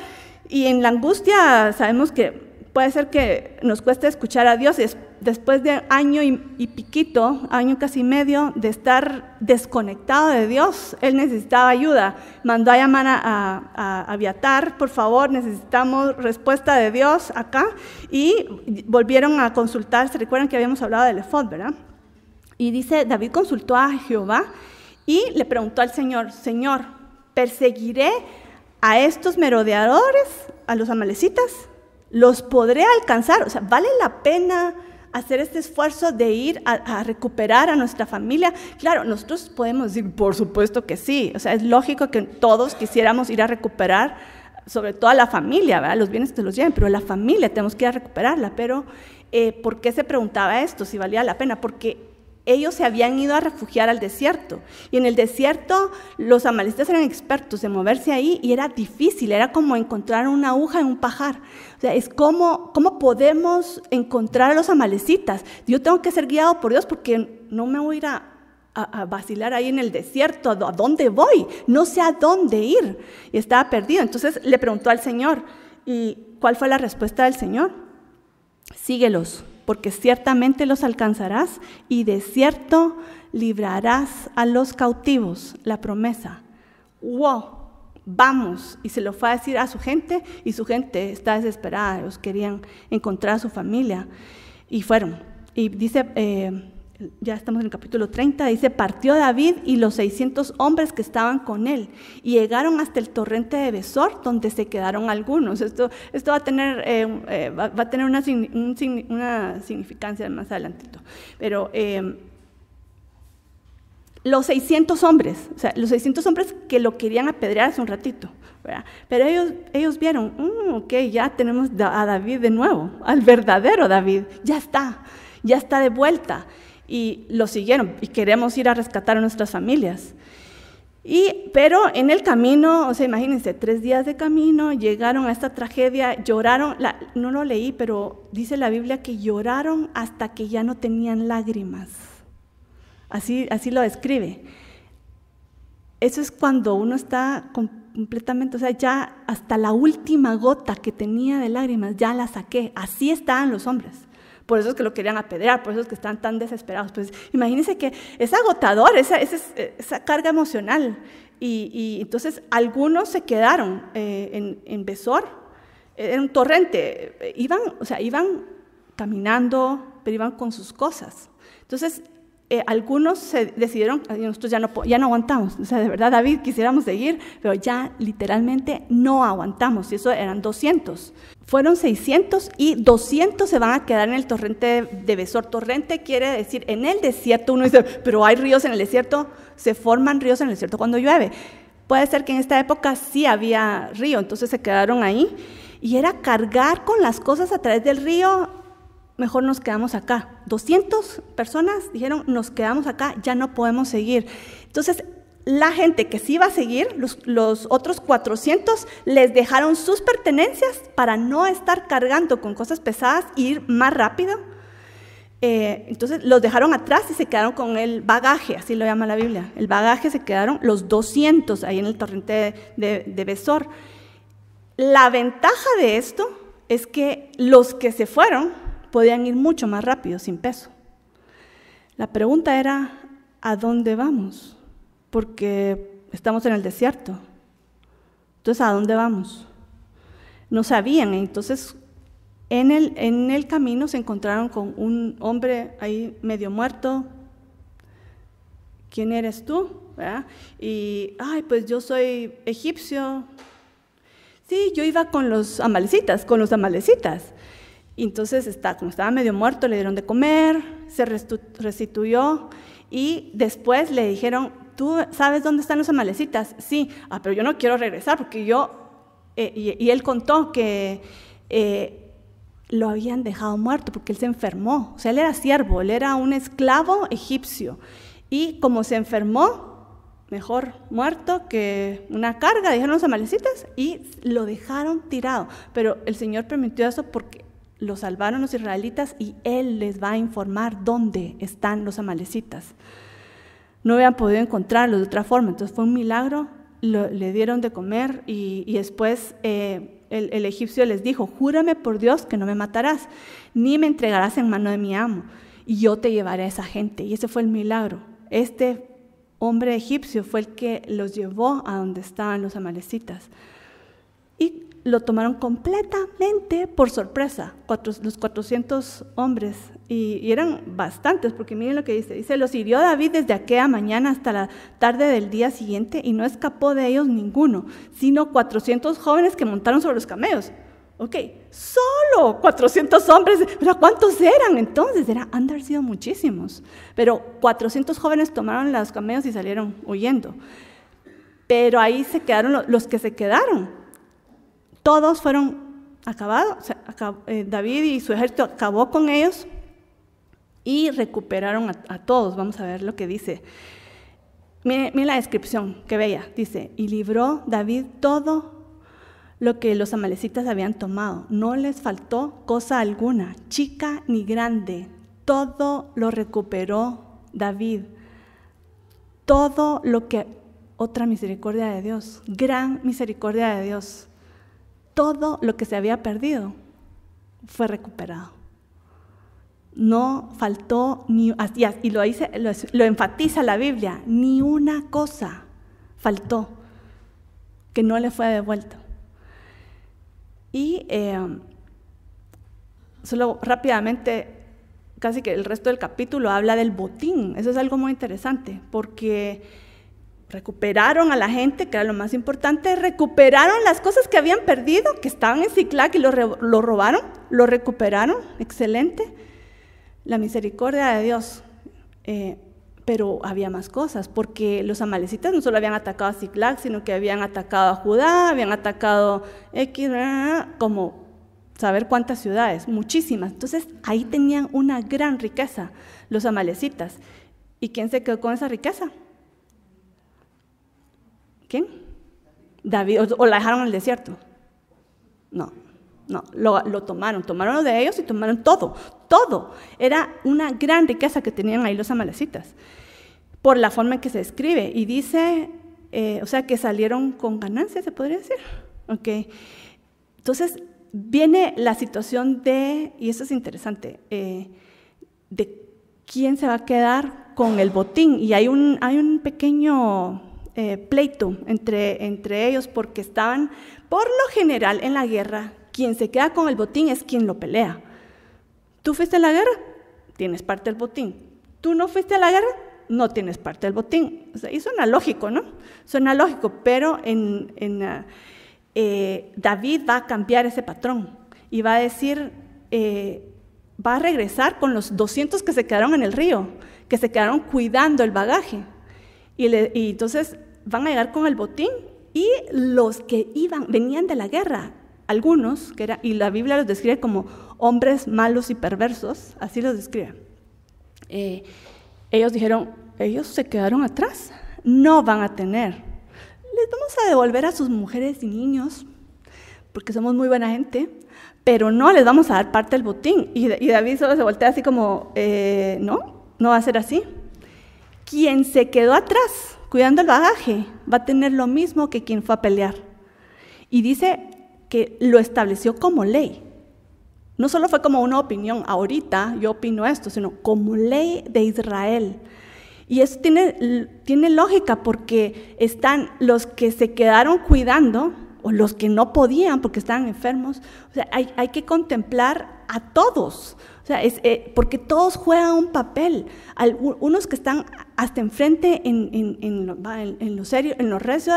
Y en la angustia sabemos que puede ser que nos cueste escuchar a Dios, y es después de año y, piquito, año casi medio, de estar desconectado de Dios, él necesitaba ayuda. Mandó a llamar a, a, Aviatar, por favor, necesitamos respuesta de Dios acá. Y volvieron a consultar, se recuerdan que habíamos hablado del efod, ¿verdad? Y dice, David consultó a Jehová y le preguntó al Señor, Señor, ¿perseguiré a estos merodeadores, a los amalecitas? ¿Los podré alcanzar? O sea, ¿vale la pena hacer este esfuerzo de ir a, recuperar a nuestra familia? Claro, nosotros podemos decir, por supuesto que sí. O sea, es lógico que todos quisiéramos ir a recuperar, sobre todo a la familia, ¿verdad? Los bienes te los lleven, pero la familia tenemos que ir a recuperarla. Pero, eh, ¿por qué se preguntaba esto? Si valía la pena. Porque ellos se habían ido a refugiar al desierto. Y en el desierto los amalecitas eran expertos en moverse ahí y era difícil, era como encontrar una aguja en un pajar. O sea, es como, ¿cómo podemos encontrar a los amalecitas? Yo tengo que ser guiado por Dios porque no me voy a a vacilar ahí en el desierto, ¿a dónde voy? No sé a dónde ir. Y estaba perdido. Entonces le preguntó al Señor, ¿y cuál fue la respuesta del Señor? Síguelos porque ciertamente los alcanzarás y de cierto librarás a los cautivos la promesa. ¡Wow! Vamos, y se lo fue a decir a su gente, y su gente está desesperada, ellos querían encontrar a su familia, y fueron. Y dice eh, ya estamos en el capítulo 30, dice, partió David y los 600 hombres que estaban con él y llegaron hasta el torrente de Besor, donde se quedaron algunos. Esto, esto va a tener, eh, eh, va, a tener una, significancia más adelantito. Pero eh, los 600 hombres, o sea, los 600 hombres que lo querían apedrear hace un ratito, pero ellos, ellos vieron, mm, ok, ya tenemos a David de nuevo, al verdadero David, ya está, ya está de vuelta y lo siguieron y queremos ir a rescatar a nuestras familias. Y, pero en el camino, o sea, imagínense, tres días de camino, llegaron a esta tragedia, lloraron, la, no lo leí, pero dice la Biblia que lloraron hasta que ya no tenían lágrimas. Así, así lo describe. Eso es cuando uno está completamente, o sea, ya hasta la última gota que tenía de lágrimas, ya la saqué. Así estaban los hombres por eso es que lo querían apedrear, por eso es que están tan desesperados. Pues imagínense que es agotador esa, esa, carga emocional. Y, entonces algunos se quedaron eh, en, Besor, eh, en un torrente, eh, iban, o sea, iban caminando, pero iban con sus cosas. Entonces eh, algunos se decidieron, nosotros ya no, ya no aguantamos, o sea, de verdad, David, quisiéramos seguir, pero ya literalmente no aguantamos, y eso eran 200. Fueron 600 y 200 se van a quedar en el torrente de Besor. Torrente quiere decir en el desierto, uno dice, pero hay ríos en el desierto, se forman ríos en el desierto cuando llueve. Puede ser que en esta época sí había río, entonces se quedaron ahí y era cargar con las cosas a través del río mejor nos quedamos acá. 200 personas dijeron, nos quedamos acá, ya no podemos seguir. Entonces, la gente que sí iba a seguir, los, otros 400, les dejaron sus pertenencias para no estar cargando con cosas pesadas e ir más rápido. Eh, entonces los dejaron atrás y se quedaron con el bagaje, así lo llama la Biblia. El bagaje se quedaron los 200 ahí en el torrente de Besor. La ventaja de esto es que los que se fueron podían ir mucho más rápido, sin peso. La pregunta era, ¿a dónde vamos? Porque estamos en el desierto. Entonces, ¿a dónde vamos? No sabían, entonces en el, en el camino se encontraron con un hombre ahí medio muerto. ¿Quién eres tú? Y, ay, pues yo soy egipcio. Sí, yo iba con los amalecitas, con los amalecitas entonces, está, como estaba medio muerto, le dieron de comer, se restituyó y después le dijeron, ¿tú sabes dónde están los amalecitas? Sí, ah, pero yo no quiero regresar porque yo, eh, y, él contó que eh, lo habían dejado muerto porque él se enfermó, o sea, él era siervo, él era un esclavo egipcio. Y como se enfermó, mejor muerto que una carga, dijeron los amalecitas, y lo dejaron tirado. Pero el Señor permitió eso porque lo salvaron los israelitas y él les va a informar dónde están los amalecitas. No habían podido encontrarlos de otra forma, entonces fue un milagro, le dieron de comer y, después eh, el, egipcio les dijo, júrame por Dios que no me matarás, ni me entregarás en mano de mi amo, y yo te llevaré a esa gente. Y ese fue el milagro. Este hombre egipcio fue el que los llevó a donde estaban los amalecitas. Y lo tomaron completamente por sorpresa, los 400 hombres, y, eran bastantes, porque miren lo que dice, dice, los hirió David desde aquella mañana hasta la tarde del día siguiente, y no escapó de ellos ninguno, sino 400 jóvenes que montaron sobre los camellos. Ok, solo 400 hombres, pero ¿cuántos eran entonces? Era, han de haber sido muchísimos, pero 400 jóvenes tomaron los camellos y salieron huyendo. Pero ahí se quedaron los que se quedaron, todos fueron acabados. Eh, David y su ejército acabó con ellos y recuperaron a, todos. Vamos a ver lo que dice. Miren la descripción, que bella. Dice, y libró David todo lo que los amalecitas habían tomado. No les faltó cosa alguna, chica ni grande. Todo lo recuperó David. Todo lo que... Otra misericordia de Dios, gran misericordia de Dios todo lo que se había perdido fue recuperado. No faltó ni, y lo, lo, enfatiza la Biblia, ni una cosa faltó que no le fue devuelto. Y em, solo rápidamente, casi que el resto del capítulo habla del botín. Eso es algo muy interesante, porque recuperaron a la gente, que era lo más importante, recuperaron las cosas que habían perdido, que estaban en Ciclac y lo, robaron, lo recuperaron, excelente. La misericordia de Dios. Eh, pero había más cosas, porque los amalecitas no solo habían atacado a Ciclac, sino que habían atacado a Judá, habían atacado X, como saber cuántas ciudades, muchísimas. Entonces ahí tenían una gran riqueza los amalecitas. ¿Y quién se quedó con esa riqueza? ¿Quién? David, o, la dejaron en el desierto. No, no, lo, tomaron, tomaron lo de ellos y tomaron todo, todo. Era una gran riqueza que tenían ahí los amalecitas, por la forma en que se escribe. Y dice, eh, o sea, que salieron con ganancias, se podría decir. Okay. Entonces, viene la situación de, y eso es interesante, eh, de quién se va a quedar con el botín. Y hay un, hay un pequeño eh, pleito entre, entre ellos porque estaban, por lo general en la guerra, quien se queda con el botín es quien lo pelea. Tú fuiste a la guerra, tienes parte del botín. Tú no fuiste a la guerra, no tienes parte del botín. O y suena lógico, ¿no? Suena lógico, pero en, ah, eh, David va a cambiar ese patrón y va a decir, eh, va a regresar con los 200 que se quedaron en el río, que se quedaron cuidando el bagaje. Y, y entonces van a llegar con el botín y los que iban, venían de la guerra, algunos, que era, y la Biblia los describe como hombres malos y perversos, así los describe. Eh, ellos dijeron, ellos se quedaron atrás, no van a tener. Les vamos a devolver a sus mujeres y niños, porque somos muy buena gente, pero no les vamos a dar parte del botín. Y, David solo se voltea así como, eh, no, no va a ser así. Quien se quedó atrás cuidando el bagaje, va a tener lo mismo que quien fue a pelear. Y dice que lo estableció como ley. No solo fue como una opinión, ahorita yo opino esto, sino como ley de Israel. Y eso tiene, tiene lógica porque están los que se quedaron cuidando o los que no podían porque estaban enfermos. hay, que contemplar a todos. sea, eh, porque todos juegan un papel. Algunos que están hasta enfrente en, los en, en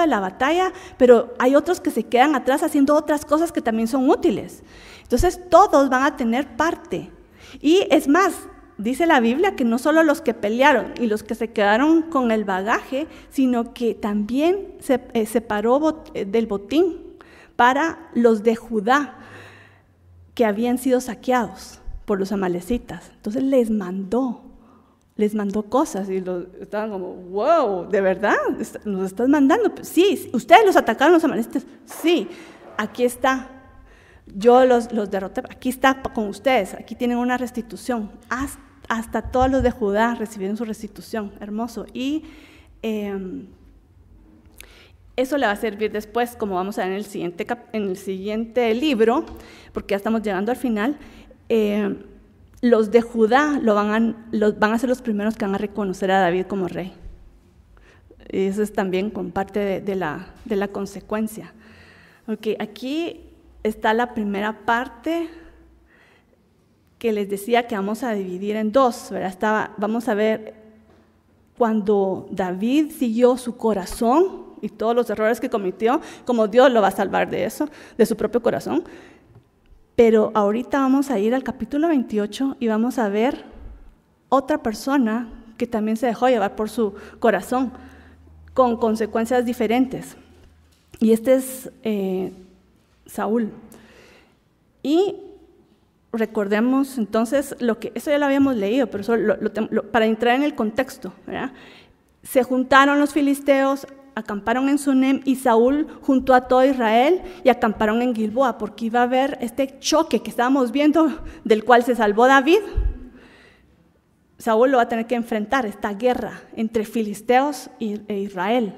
de la batalla, pero hay otros que se quedan atrás haciendo otras cosas que también son útiles. Entonces todos van a tener parte. Y es más, dice la Biblia que no solo los que pelearon y los que se quedaron con el bagaje, sino que también se eh, separó eh, del botín para los de Judá que habían sido saqueados por los amalecitas. Entonces les mandó les mandó cosas y los, estaban como, wow, ¿de verdad? ¿Nos estás mandando? Pues, sí, ustedes los atacaron los amanistas. Sí, aquí está. Yo los, los derroté, aquí está con ustedes, aquí tienen una restitución. Hasta, todos los de Judá recibieron su restitución, hermoso. Y em, eso le va a servir después, como vamos a ver en el siguiente, en el siguiente libro, porque ya estamos llegando al final. Em, los de Judá van, a, los, van a ser los primeros que van a reconocer a David como rey. Y eso es también con parte de, la, consecuencia. aquí está la primera parte que les decía que vamos a dividir en dos. Estaba, vamos a ver cuando David siguió su corazón y todos los errores que cometió, como Dios lo va a salvar de eso, de su propio corazón. Pero ahorita vamos a ir al capítulo 28 y vamos a ver otra persona que también se dejó llevar por su corazón, con consecuencias diferentes. Y este es eh, Saúl. Y recordemos entonces lo que, eso ya lo habíamos leído, pero solo para entrar en el contexto, se juntaron los filisteos acamparon en Sunem y Saúl junto a todo Israel y acamparon en Gilboa, porque iba a haber este choque que estábamos viendo, del cual se salvó David. Saúl lo va a tener que enfrentar, esta guerra entre filisteos e Israel.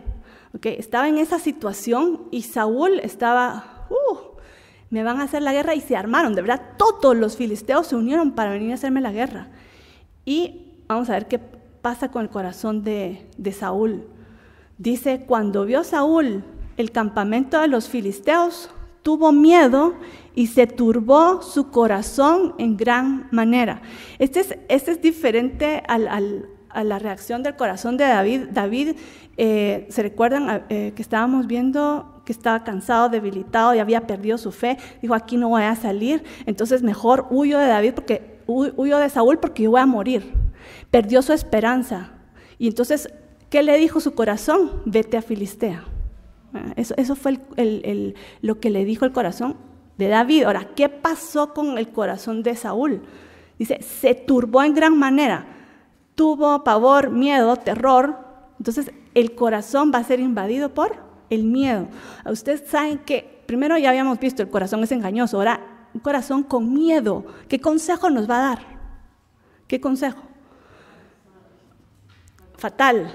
Okay, estaba en esa situación y Saúl estaba, uh, me van a hacer la guerra y se armaron, de verdad, todos los filisteos se unieron para venir a hacerme la guerra. Y vamos a ver qué pasa con el corazón de, de Saúl. Dice, cuando vio Saúl el campamento de los filisteos, tuvo miedo y se turbó su corazón en gran manera. Este es, este diferente a la reacción del corazón de David. David, eh, ¿se recuerdan eh, que estábamos viendo que estaba cansado, debilitado y había perdido su fe? Dijo, aquí no voy a salir, entonces mejor huyo de David porque huyo de Saúl porque yo voy a morir. Perdió su esperanza. Y entonces ¿Qué le dijo su corazón? Vete a Filistea. Ah, eso, fue lo que le dijo el corazón de David. Ahora, ¿qué pasó con el corazón de Saúl? Dice, se turbó en gran manera. Tuvo pavor, miedo, terror. Entonces, el corazón va a ser invadido por el miedo. Ustedes saben que, primero ya habíamos visto, el corazón es engañoso. Ahora, un corazón con miedo. ¿Qué consejo nos va a dar? ¿Qué consejo? Fatal.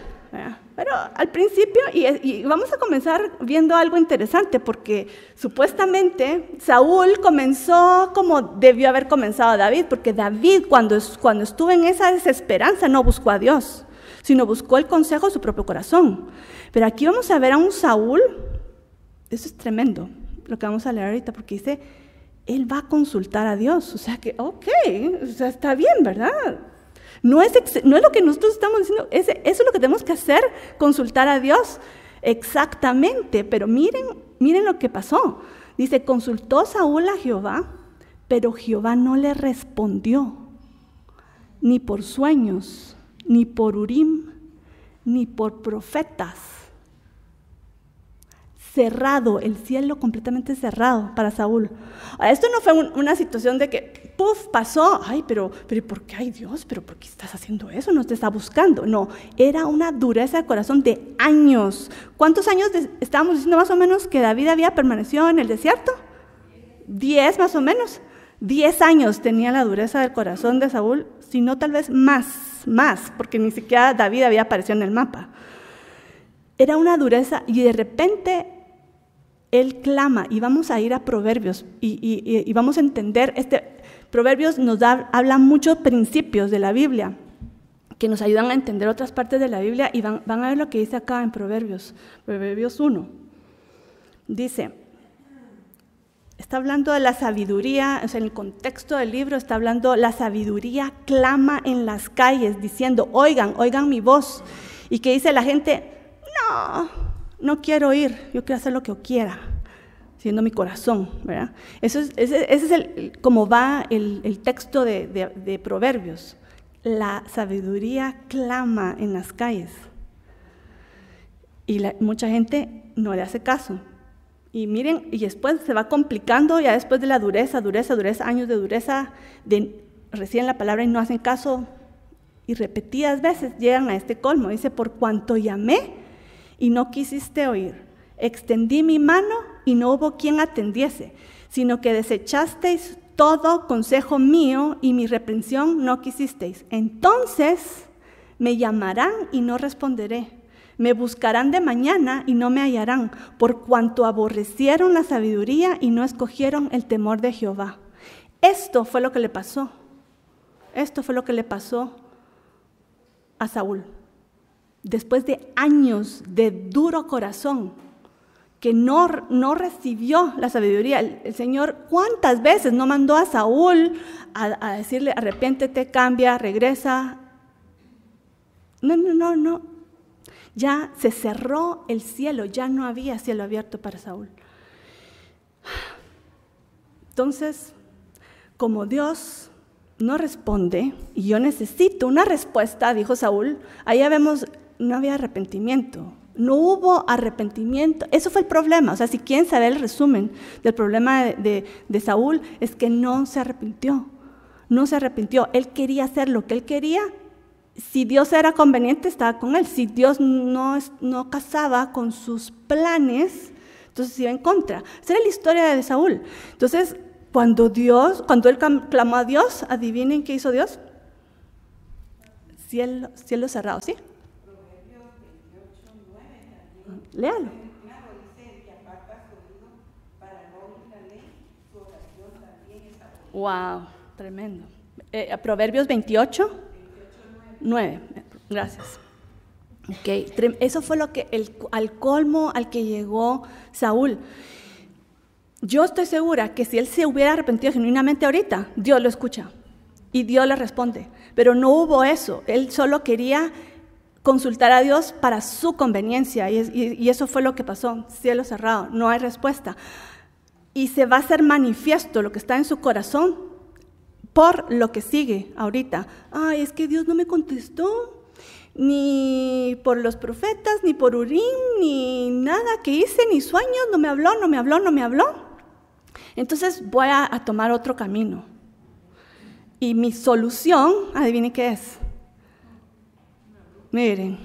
Pero al principio, y, vamos a comenzar viendo algo interesante, porque supuestamente Saúl comenzó como debió haber comenzado David, porque David cuando, cuando estuvo en esa desesperanza no buscó a Dios, sino buscó el consejo de su propio corazón. Pero aquí vamos a ver a un Saúl, eso es tremendo, lo que vamos a leer ahorita, porque dice, él va a consultar a Dios, o sea que, ok, o sea, está bien, ¿verdad? No es, lo que nosotros estamos diciendo, es, eso es lo que tenemos que hacer, consultar a Dios. Exactamente, pero miren, miren lo que pasó. Dice, consultó Saúl a Jehová, pero Jehová no le respondió, ni por sueños, ni por Urim, ni por profetas. Cerrado, el cielo completamente cerrado para Saúl. Esto no fue una situación de que ¡Puf! pasó, ay, pero, pero ¿por qué, ay Dios, pero por qué estás haciendo eso? No te está buscando. No, era una dureza de corazón de años. ¿Cuántos años estábamos diciendo más o menos que David había permanecido en el desierto? Diez más o menos. Diez años tenía la dureza del corazón de Saúl, sino tal vez más, más, porque ni siquiera David había aparecido en el mapa. Era una dureza y de repente él clama y vamos a ir a Proverbios y vamos a entender este, Proverbios nos da, habla muchos principios de la Biblia que nos ayudan a entender otras partes de la Biblia y van, a ver lo que dice acá en Proverbios, Proverbios 1. Dice, está hablando de la sabiduría, o sea, en el contexto del libro está hablando, la sabiduría clama en las calles diciendo, oigan, oigan mi voz. Y que dice la gente, no, no quiero ir, yo quiero hacer lo que yo quiera siendo mi corazón, ¿verdad? Eso es, ese, es como va el, texto de, Proverbios. La sabiduría clama en las calles. Y mucha gente no le hace caso. Y miren, y después se va complicando, ya después de la dureza, dureza, dureza, años de dureza, de, recién la palabra y no hacen caso. Y repetidas veces llegan a este colmo. Dice, por cuanto llamé y no quisiste oír, extendí mi mano y no hubo quien atendiese, sino que desechasteis todo consejo mío y mi reprensión no quisisteis. Entonces me llamarán y no responderé. Me buscarán de mañana y no me hallarán, por cuanto aborrecieron la sabiduría y no escogieron el temor de Jehová. Esto fue lo que le pasó. Esto fue lo que le pasó a Saúl. Después de años de duro corazón, que no, recibió la sabiduría. El, Señor, ¿cuántas veces no mandó a Saúl a, decirle, arrepiéntete, cambia, regresa? No, no, no, no. Ya se cerró el cielo, ya no había cielo abierto para Saúl. Entonces, como Dios no responde y yo necesito una respuesta, dijo Saúl, allá vemos, no había arrepentimiento, no hubo arrepentimiento. Eso fue el problema. O sea, si quieren saber el resumen del problema de, Saúl, es que no se arrepintió. No se arrepintió. Él quería hacer lo que él quería. Si Dios era conveniente, estaba con él. Si Dios no, no casaba con sus planes, entonces iba en contra. Esa era la historia de Saúl. Entonces, cuando Dios, cuando él clamó a Dios, adivinen qué hizo Dios. cielo cerrado, ¿sí? Léalo. Wow, tremendo. Eh, eh, Proverbios 28, 9. Gracias. Okay. Eso fue lo que el, al colmo al que llegó Saúl. Yo estoy segura que si él se hubiera arrepentido genuinamente ahorita, Dios lo escucha y Dios le responde. Pero no hubo eso. Él solo quería consultar a Dios para su conveniencia. Y, eso fue lo que pasó. Cielo cerrado, no hay respuesta. Y se va a hacer manifiesto lo que está en su corazón por lo que sigue ahorita. Ay, es que Dios no me contestó, ni por los profetas, ni por Urim, ni nada que hice, ni sueños, no me habló, no me habló, no me habló. Entonces voy a, a tomar otro camino. Y mi solución, adivine qué es, Miren,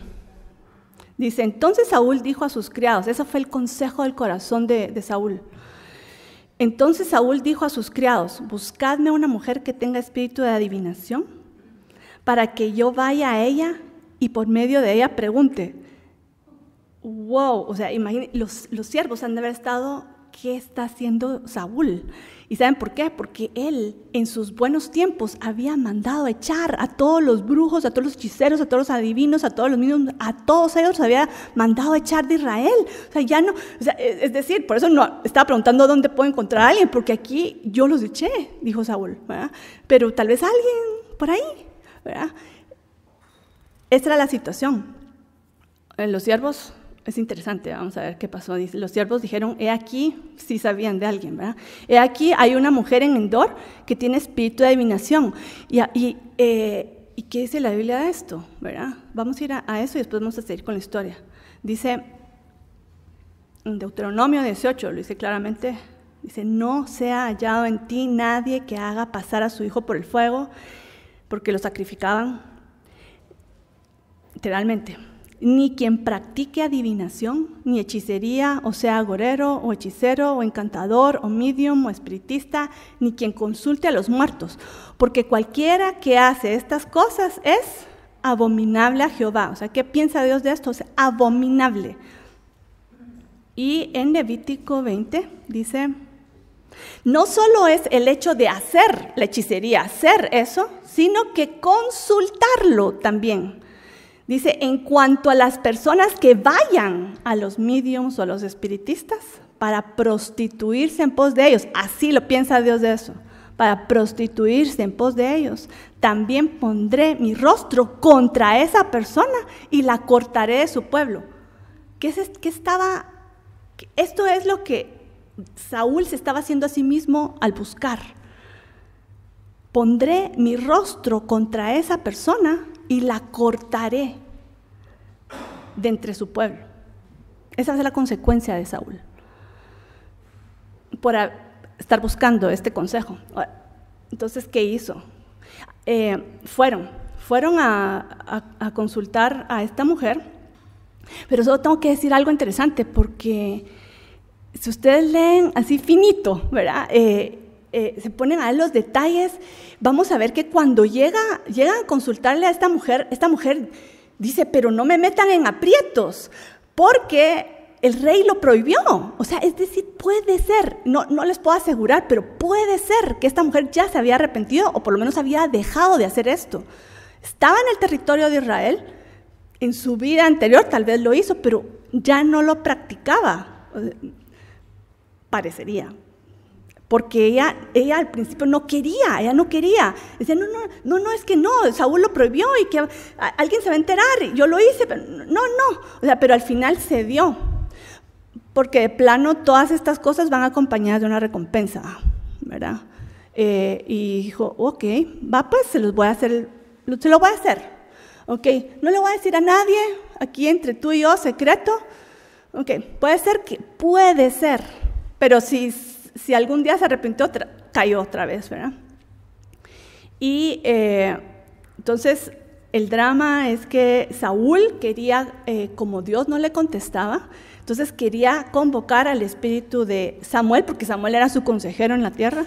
dice, entonces Saúl dijo a sus criados, ese fue el consejo del corazón de, Saúl. Entonces Saúl dijo a sus criados, buscadme una mujer que tenga espíritu de adivinación, para que yo vaya a ella y por medio de ella pregunte. Wow, o sea, imagínense, los, los siervos han de haber estado, ¿qué está haciendo Saúl? ¿Y saben por qué? Porque él en sus buenos tiempos había mandado echar a todos los brujos, a todos los hechiceros, a todos los adivinos, a todos los mismos, a todos ellos había mandado echar de Israel. O sea, ya no, e, es decir, por eso no estaba preguntando dónde puedo encontrar a alguien, porque aquí yo los eché, dijo Saúl, pero tal vez alguien por ahí. Esta era la situación. en eh, Los siervos es interesante, vamos a ver qué pasó. Los siervos dijeron, he aquí, si sabían de alguien, ¿verdad? He aquí, hay una mujer en Endor que tiene espíritu de adivinación. Y, eh, qué dice la Biblia de esto? Vamos a ir a, eso y después vamos a seguir con la historia. Dice, en Deuteronomio 18, lo dice claramente, dice, no sea hallado en ti nadie que haga pasar a su hijo por el fuego, porque lo sacrificaban literalmente ni quien practique adivinación, ni hechicería, o sea, agorero, o hechicero, o encantador, o medium, o espiritista, ni quien consulte a los muertos, porque cualquiera que hace estas cosas es abominable a Jehová. O sea, ¿qué piensa Dios de esto? Es abominable. Y en Levítico 20 dice, no solo es el hecho de hacer la hechicería, hacer eso, sino que consultarlo también. Dice, en cuanto a las personas que vayan a los mediums o a los espiritistas para prostituirse en pos de ellos, así lo piensa Dios de eso, para prostituirse en pos de ellos, también pondré mi rostro contra esa persona y la cortaré de su pueblo. ¿Qué, es, estaba? Esto es lo que Saúl se estaba haciendo a sí mismo al buscar. Pondré mi rostro contra esa persona y la cortaré de entre su pueblo. Esa es la consecuencia de Saúl, por estar buscando este consejo. Entonces, ¿qué hizo? Eh, fueron, fueron a, consultar a esta mujer, pero solo tengo que decir algo interesante, porque si ustedes leen así finito, ¿verdad? Eh, eh, se ponen a los detalles, vamos a ver que cuando llega, llega a consultarle a esta mujer, esta mujer Dice, pero no me metan en aprietos, porque el rey lo prohibió. O sea, es decir, puede ser, no, no les puedo asegurar, pero puede ser que esta mujer ya se había arrepentido o por lo menos había dejado de hacer esto. Estaba en el territorio de Israel, en su vida anterior tal vez lo hizo, pero ya no lo practicaba, parecería porque ella, ella al principio no quería, ella no quería. Decía, no, no, no, no, es que no, Saúl lo prohibió y que alguien se va a enterar, yo lo hice, pero no, no. O sea, pero al final se dio, porque de plano todas estas cosas van acompañadas de una recompensa, ¿verdad? Eh, y dijo, ok, va pues, se los voy a hacer, se lo voy a hacer. Ok, no le voy a decir a nadie, aquí entre tú y yo, secreto. Ok, puede ser que, puede ser, pero si si algún día se arrepintió, cayó otra vez, ¿verdad? Y eh, entonces el drama es que Saúl quería, eh, como Dios no le contestaba, entonces quería convocar al espíritu de Samuel, porque Samuel era su consejero en la tierra,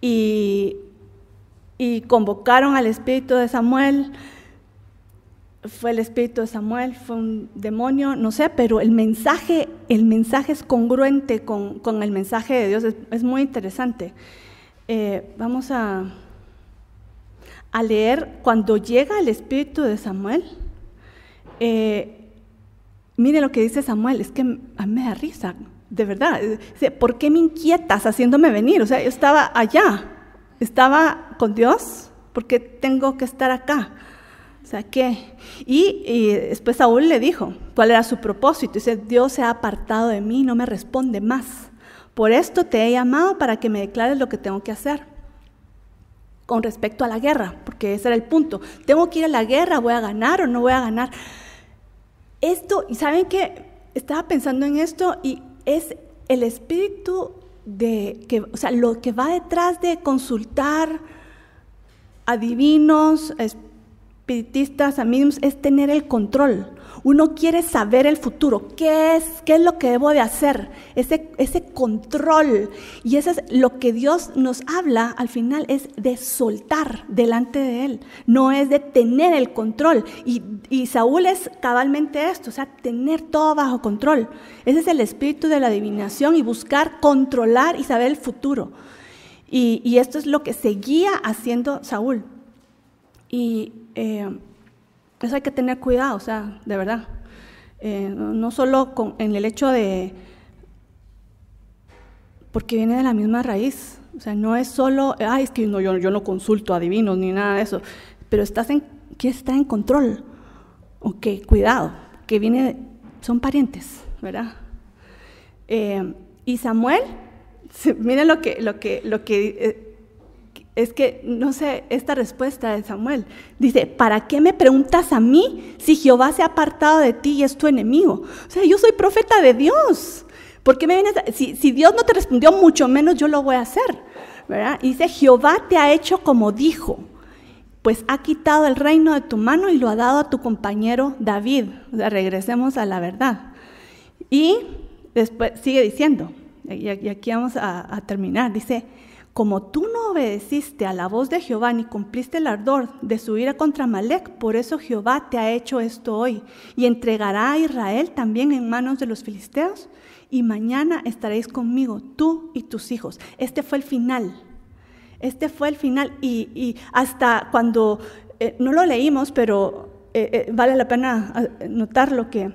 y, y convocaron al espíritu de Samuel fue el espíritu de Samuel, fue un demonio, no sé, pero el mensaje, el mensaje es congruente con, el mensaje de Dios, es, muy interesante. Eh, vamos a, a, leer cuando llega el espíritu de Samuel. Eh, mire lo que dice Samuel, es que a mí me da risa, de verdad. ¿Por qué me inquietas haciéndome venir? O sea, yo estaba allá, estaba con Dios, ¿por qué tengo que estar acá? sea Y, y, después Saúl le dijo cuál era su propósito. Dice, Dios se ha apartado de mí, no me responde más. Por esto te he llamado para que me declares lo que tengo que hacer con respecto a la guerra, porque ese era el punto. Tengo que ir a la guerra, voy a ganar o no voy a ganar. Esto, y saben que estaba pensando en esto y es el espíritu de que, o sea, lo que va detrás de consultar adivinos, espíritus, espiritistas, a es tener el control. Uno quiere saber el futuro, qué es, qué es lo que debo de hacer, ese, ese control. Y eso es lo que Dios nos habla al final, es de soltar delante de Él, no es de tener el control. Y, Saúl es cabalmente esto, o sea, tener todo bajo control. Ese es el espíritu de la adivinación y buscar controlar y saber el futuro. y esto es lo que seguía haciendo Saúl. Y eh, eso pues hay que tener cuidado, o sea, de verdad. Eh, no solo con, en el hecho de, porque viene de la misma raíz. O sea, no es solo, ay, es que no, yo, yo no consulto a divinos ni nada de eso, pero estás en, quién está en control. Ok, cuidado, que viene, son parientes, ¿verdad? Eh, y Samuel, <laughs> miren lo que, lo que, lo que es que, no sé, esta respuesta de Samuel. Dice, ¿para qué me preguntas a mí si Jehová se ha apartado de ti y es tu enemigo? O sea, yo soy profeta de Dios. ¿Por qué me vienes? A... Si, Dios no te respondió, mucho menos yo lo voy a hacer. ¿verdad? dice, Jehová te ha hecho como dijo, pues ha quitado el reino de tu mano y lo ha dado a tu compañero David. O sea, regresemos a la verdad. Y después sigue diciendo, y aquí vamos a terminar, dice, como tú no obedeciste a la voz de Jehová ni cumpliste el ardor de su ira contra Malek, por eso Jehová te ha hecho esto hoy, y entregará a Israel también en manos de los filisteos, y mañana estaréis conmigo, tú y tus hijos. Este fue el final. Este fue el final. Y, hasta cuando, eh, no lo leímos, pero eh, eh, vale la pena notar lo que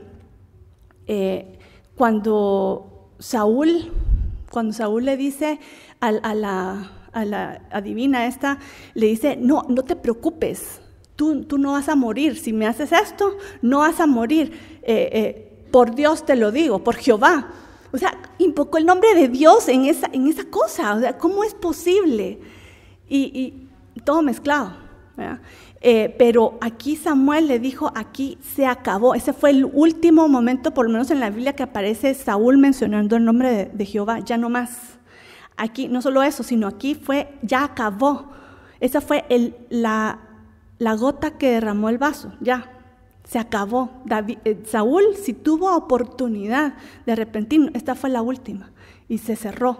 cuando Saúl cuando Saúl le dice a, a, la, adivina esta, le dice, no, no te preocupes, tú, tú, no vas a morir, si me haces esto, no vas a morir, eh, eh, por Dios te lo digo, por Jehová. O sea, invocó el nombre de Dios en esa, en esa cosa, o sea, ¿cómo es posible? Y, y todo mezclado. ¿verdad? Eh, pero aquí Samuel le dijo, aquí se acabó. Ese fue el último momento, por lo menos en la Biblia, que aparece Saúl mencionando el nombre de, Jehová, ya no más. Aquí, no solo eso, sino aquí fue, ya acabó. Esa fue la, gota que derramó el vaso, ya. Se acabó. Eh, Saúl, si tuvo oportunidad de arrepentir, esta fue la última. Y se cerró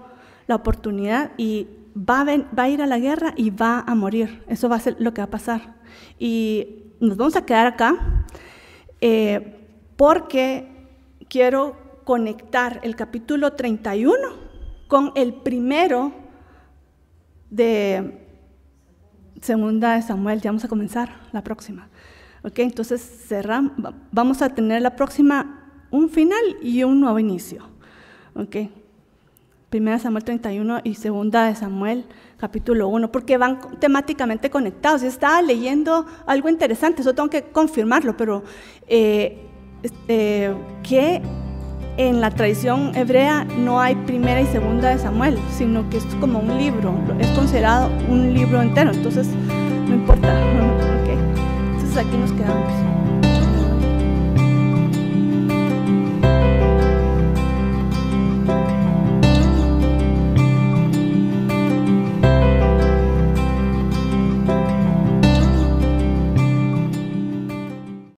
la oportunidad y va a ir a la guerra y va a morir. Eso va a ser lo que va a pasar. Y nos vamos a quedar acá eh, porque quiero conectar el capítulo 31 con el primero de segunda de Samuel. Ya vamos a comenzar la próxima. entonces cerramos, vamos a tener la próxima un final y un nuevo inicio. Primera Samuel 31 y segunda de Samuel capítulo 1, porque van temáticamente conectados. Yo estaba leyendo algo interesante, eso tengo que confirmarlo, pero eh, eh, que en la tradición hebrea no hay primera y segunda de Samuel, sino que es como un libro, es considerado un libro entero, entonces no importa. Entonces aquí nos quedamos.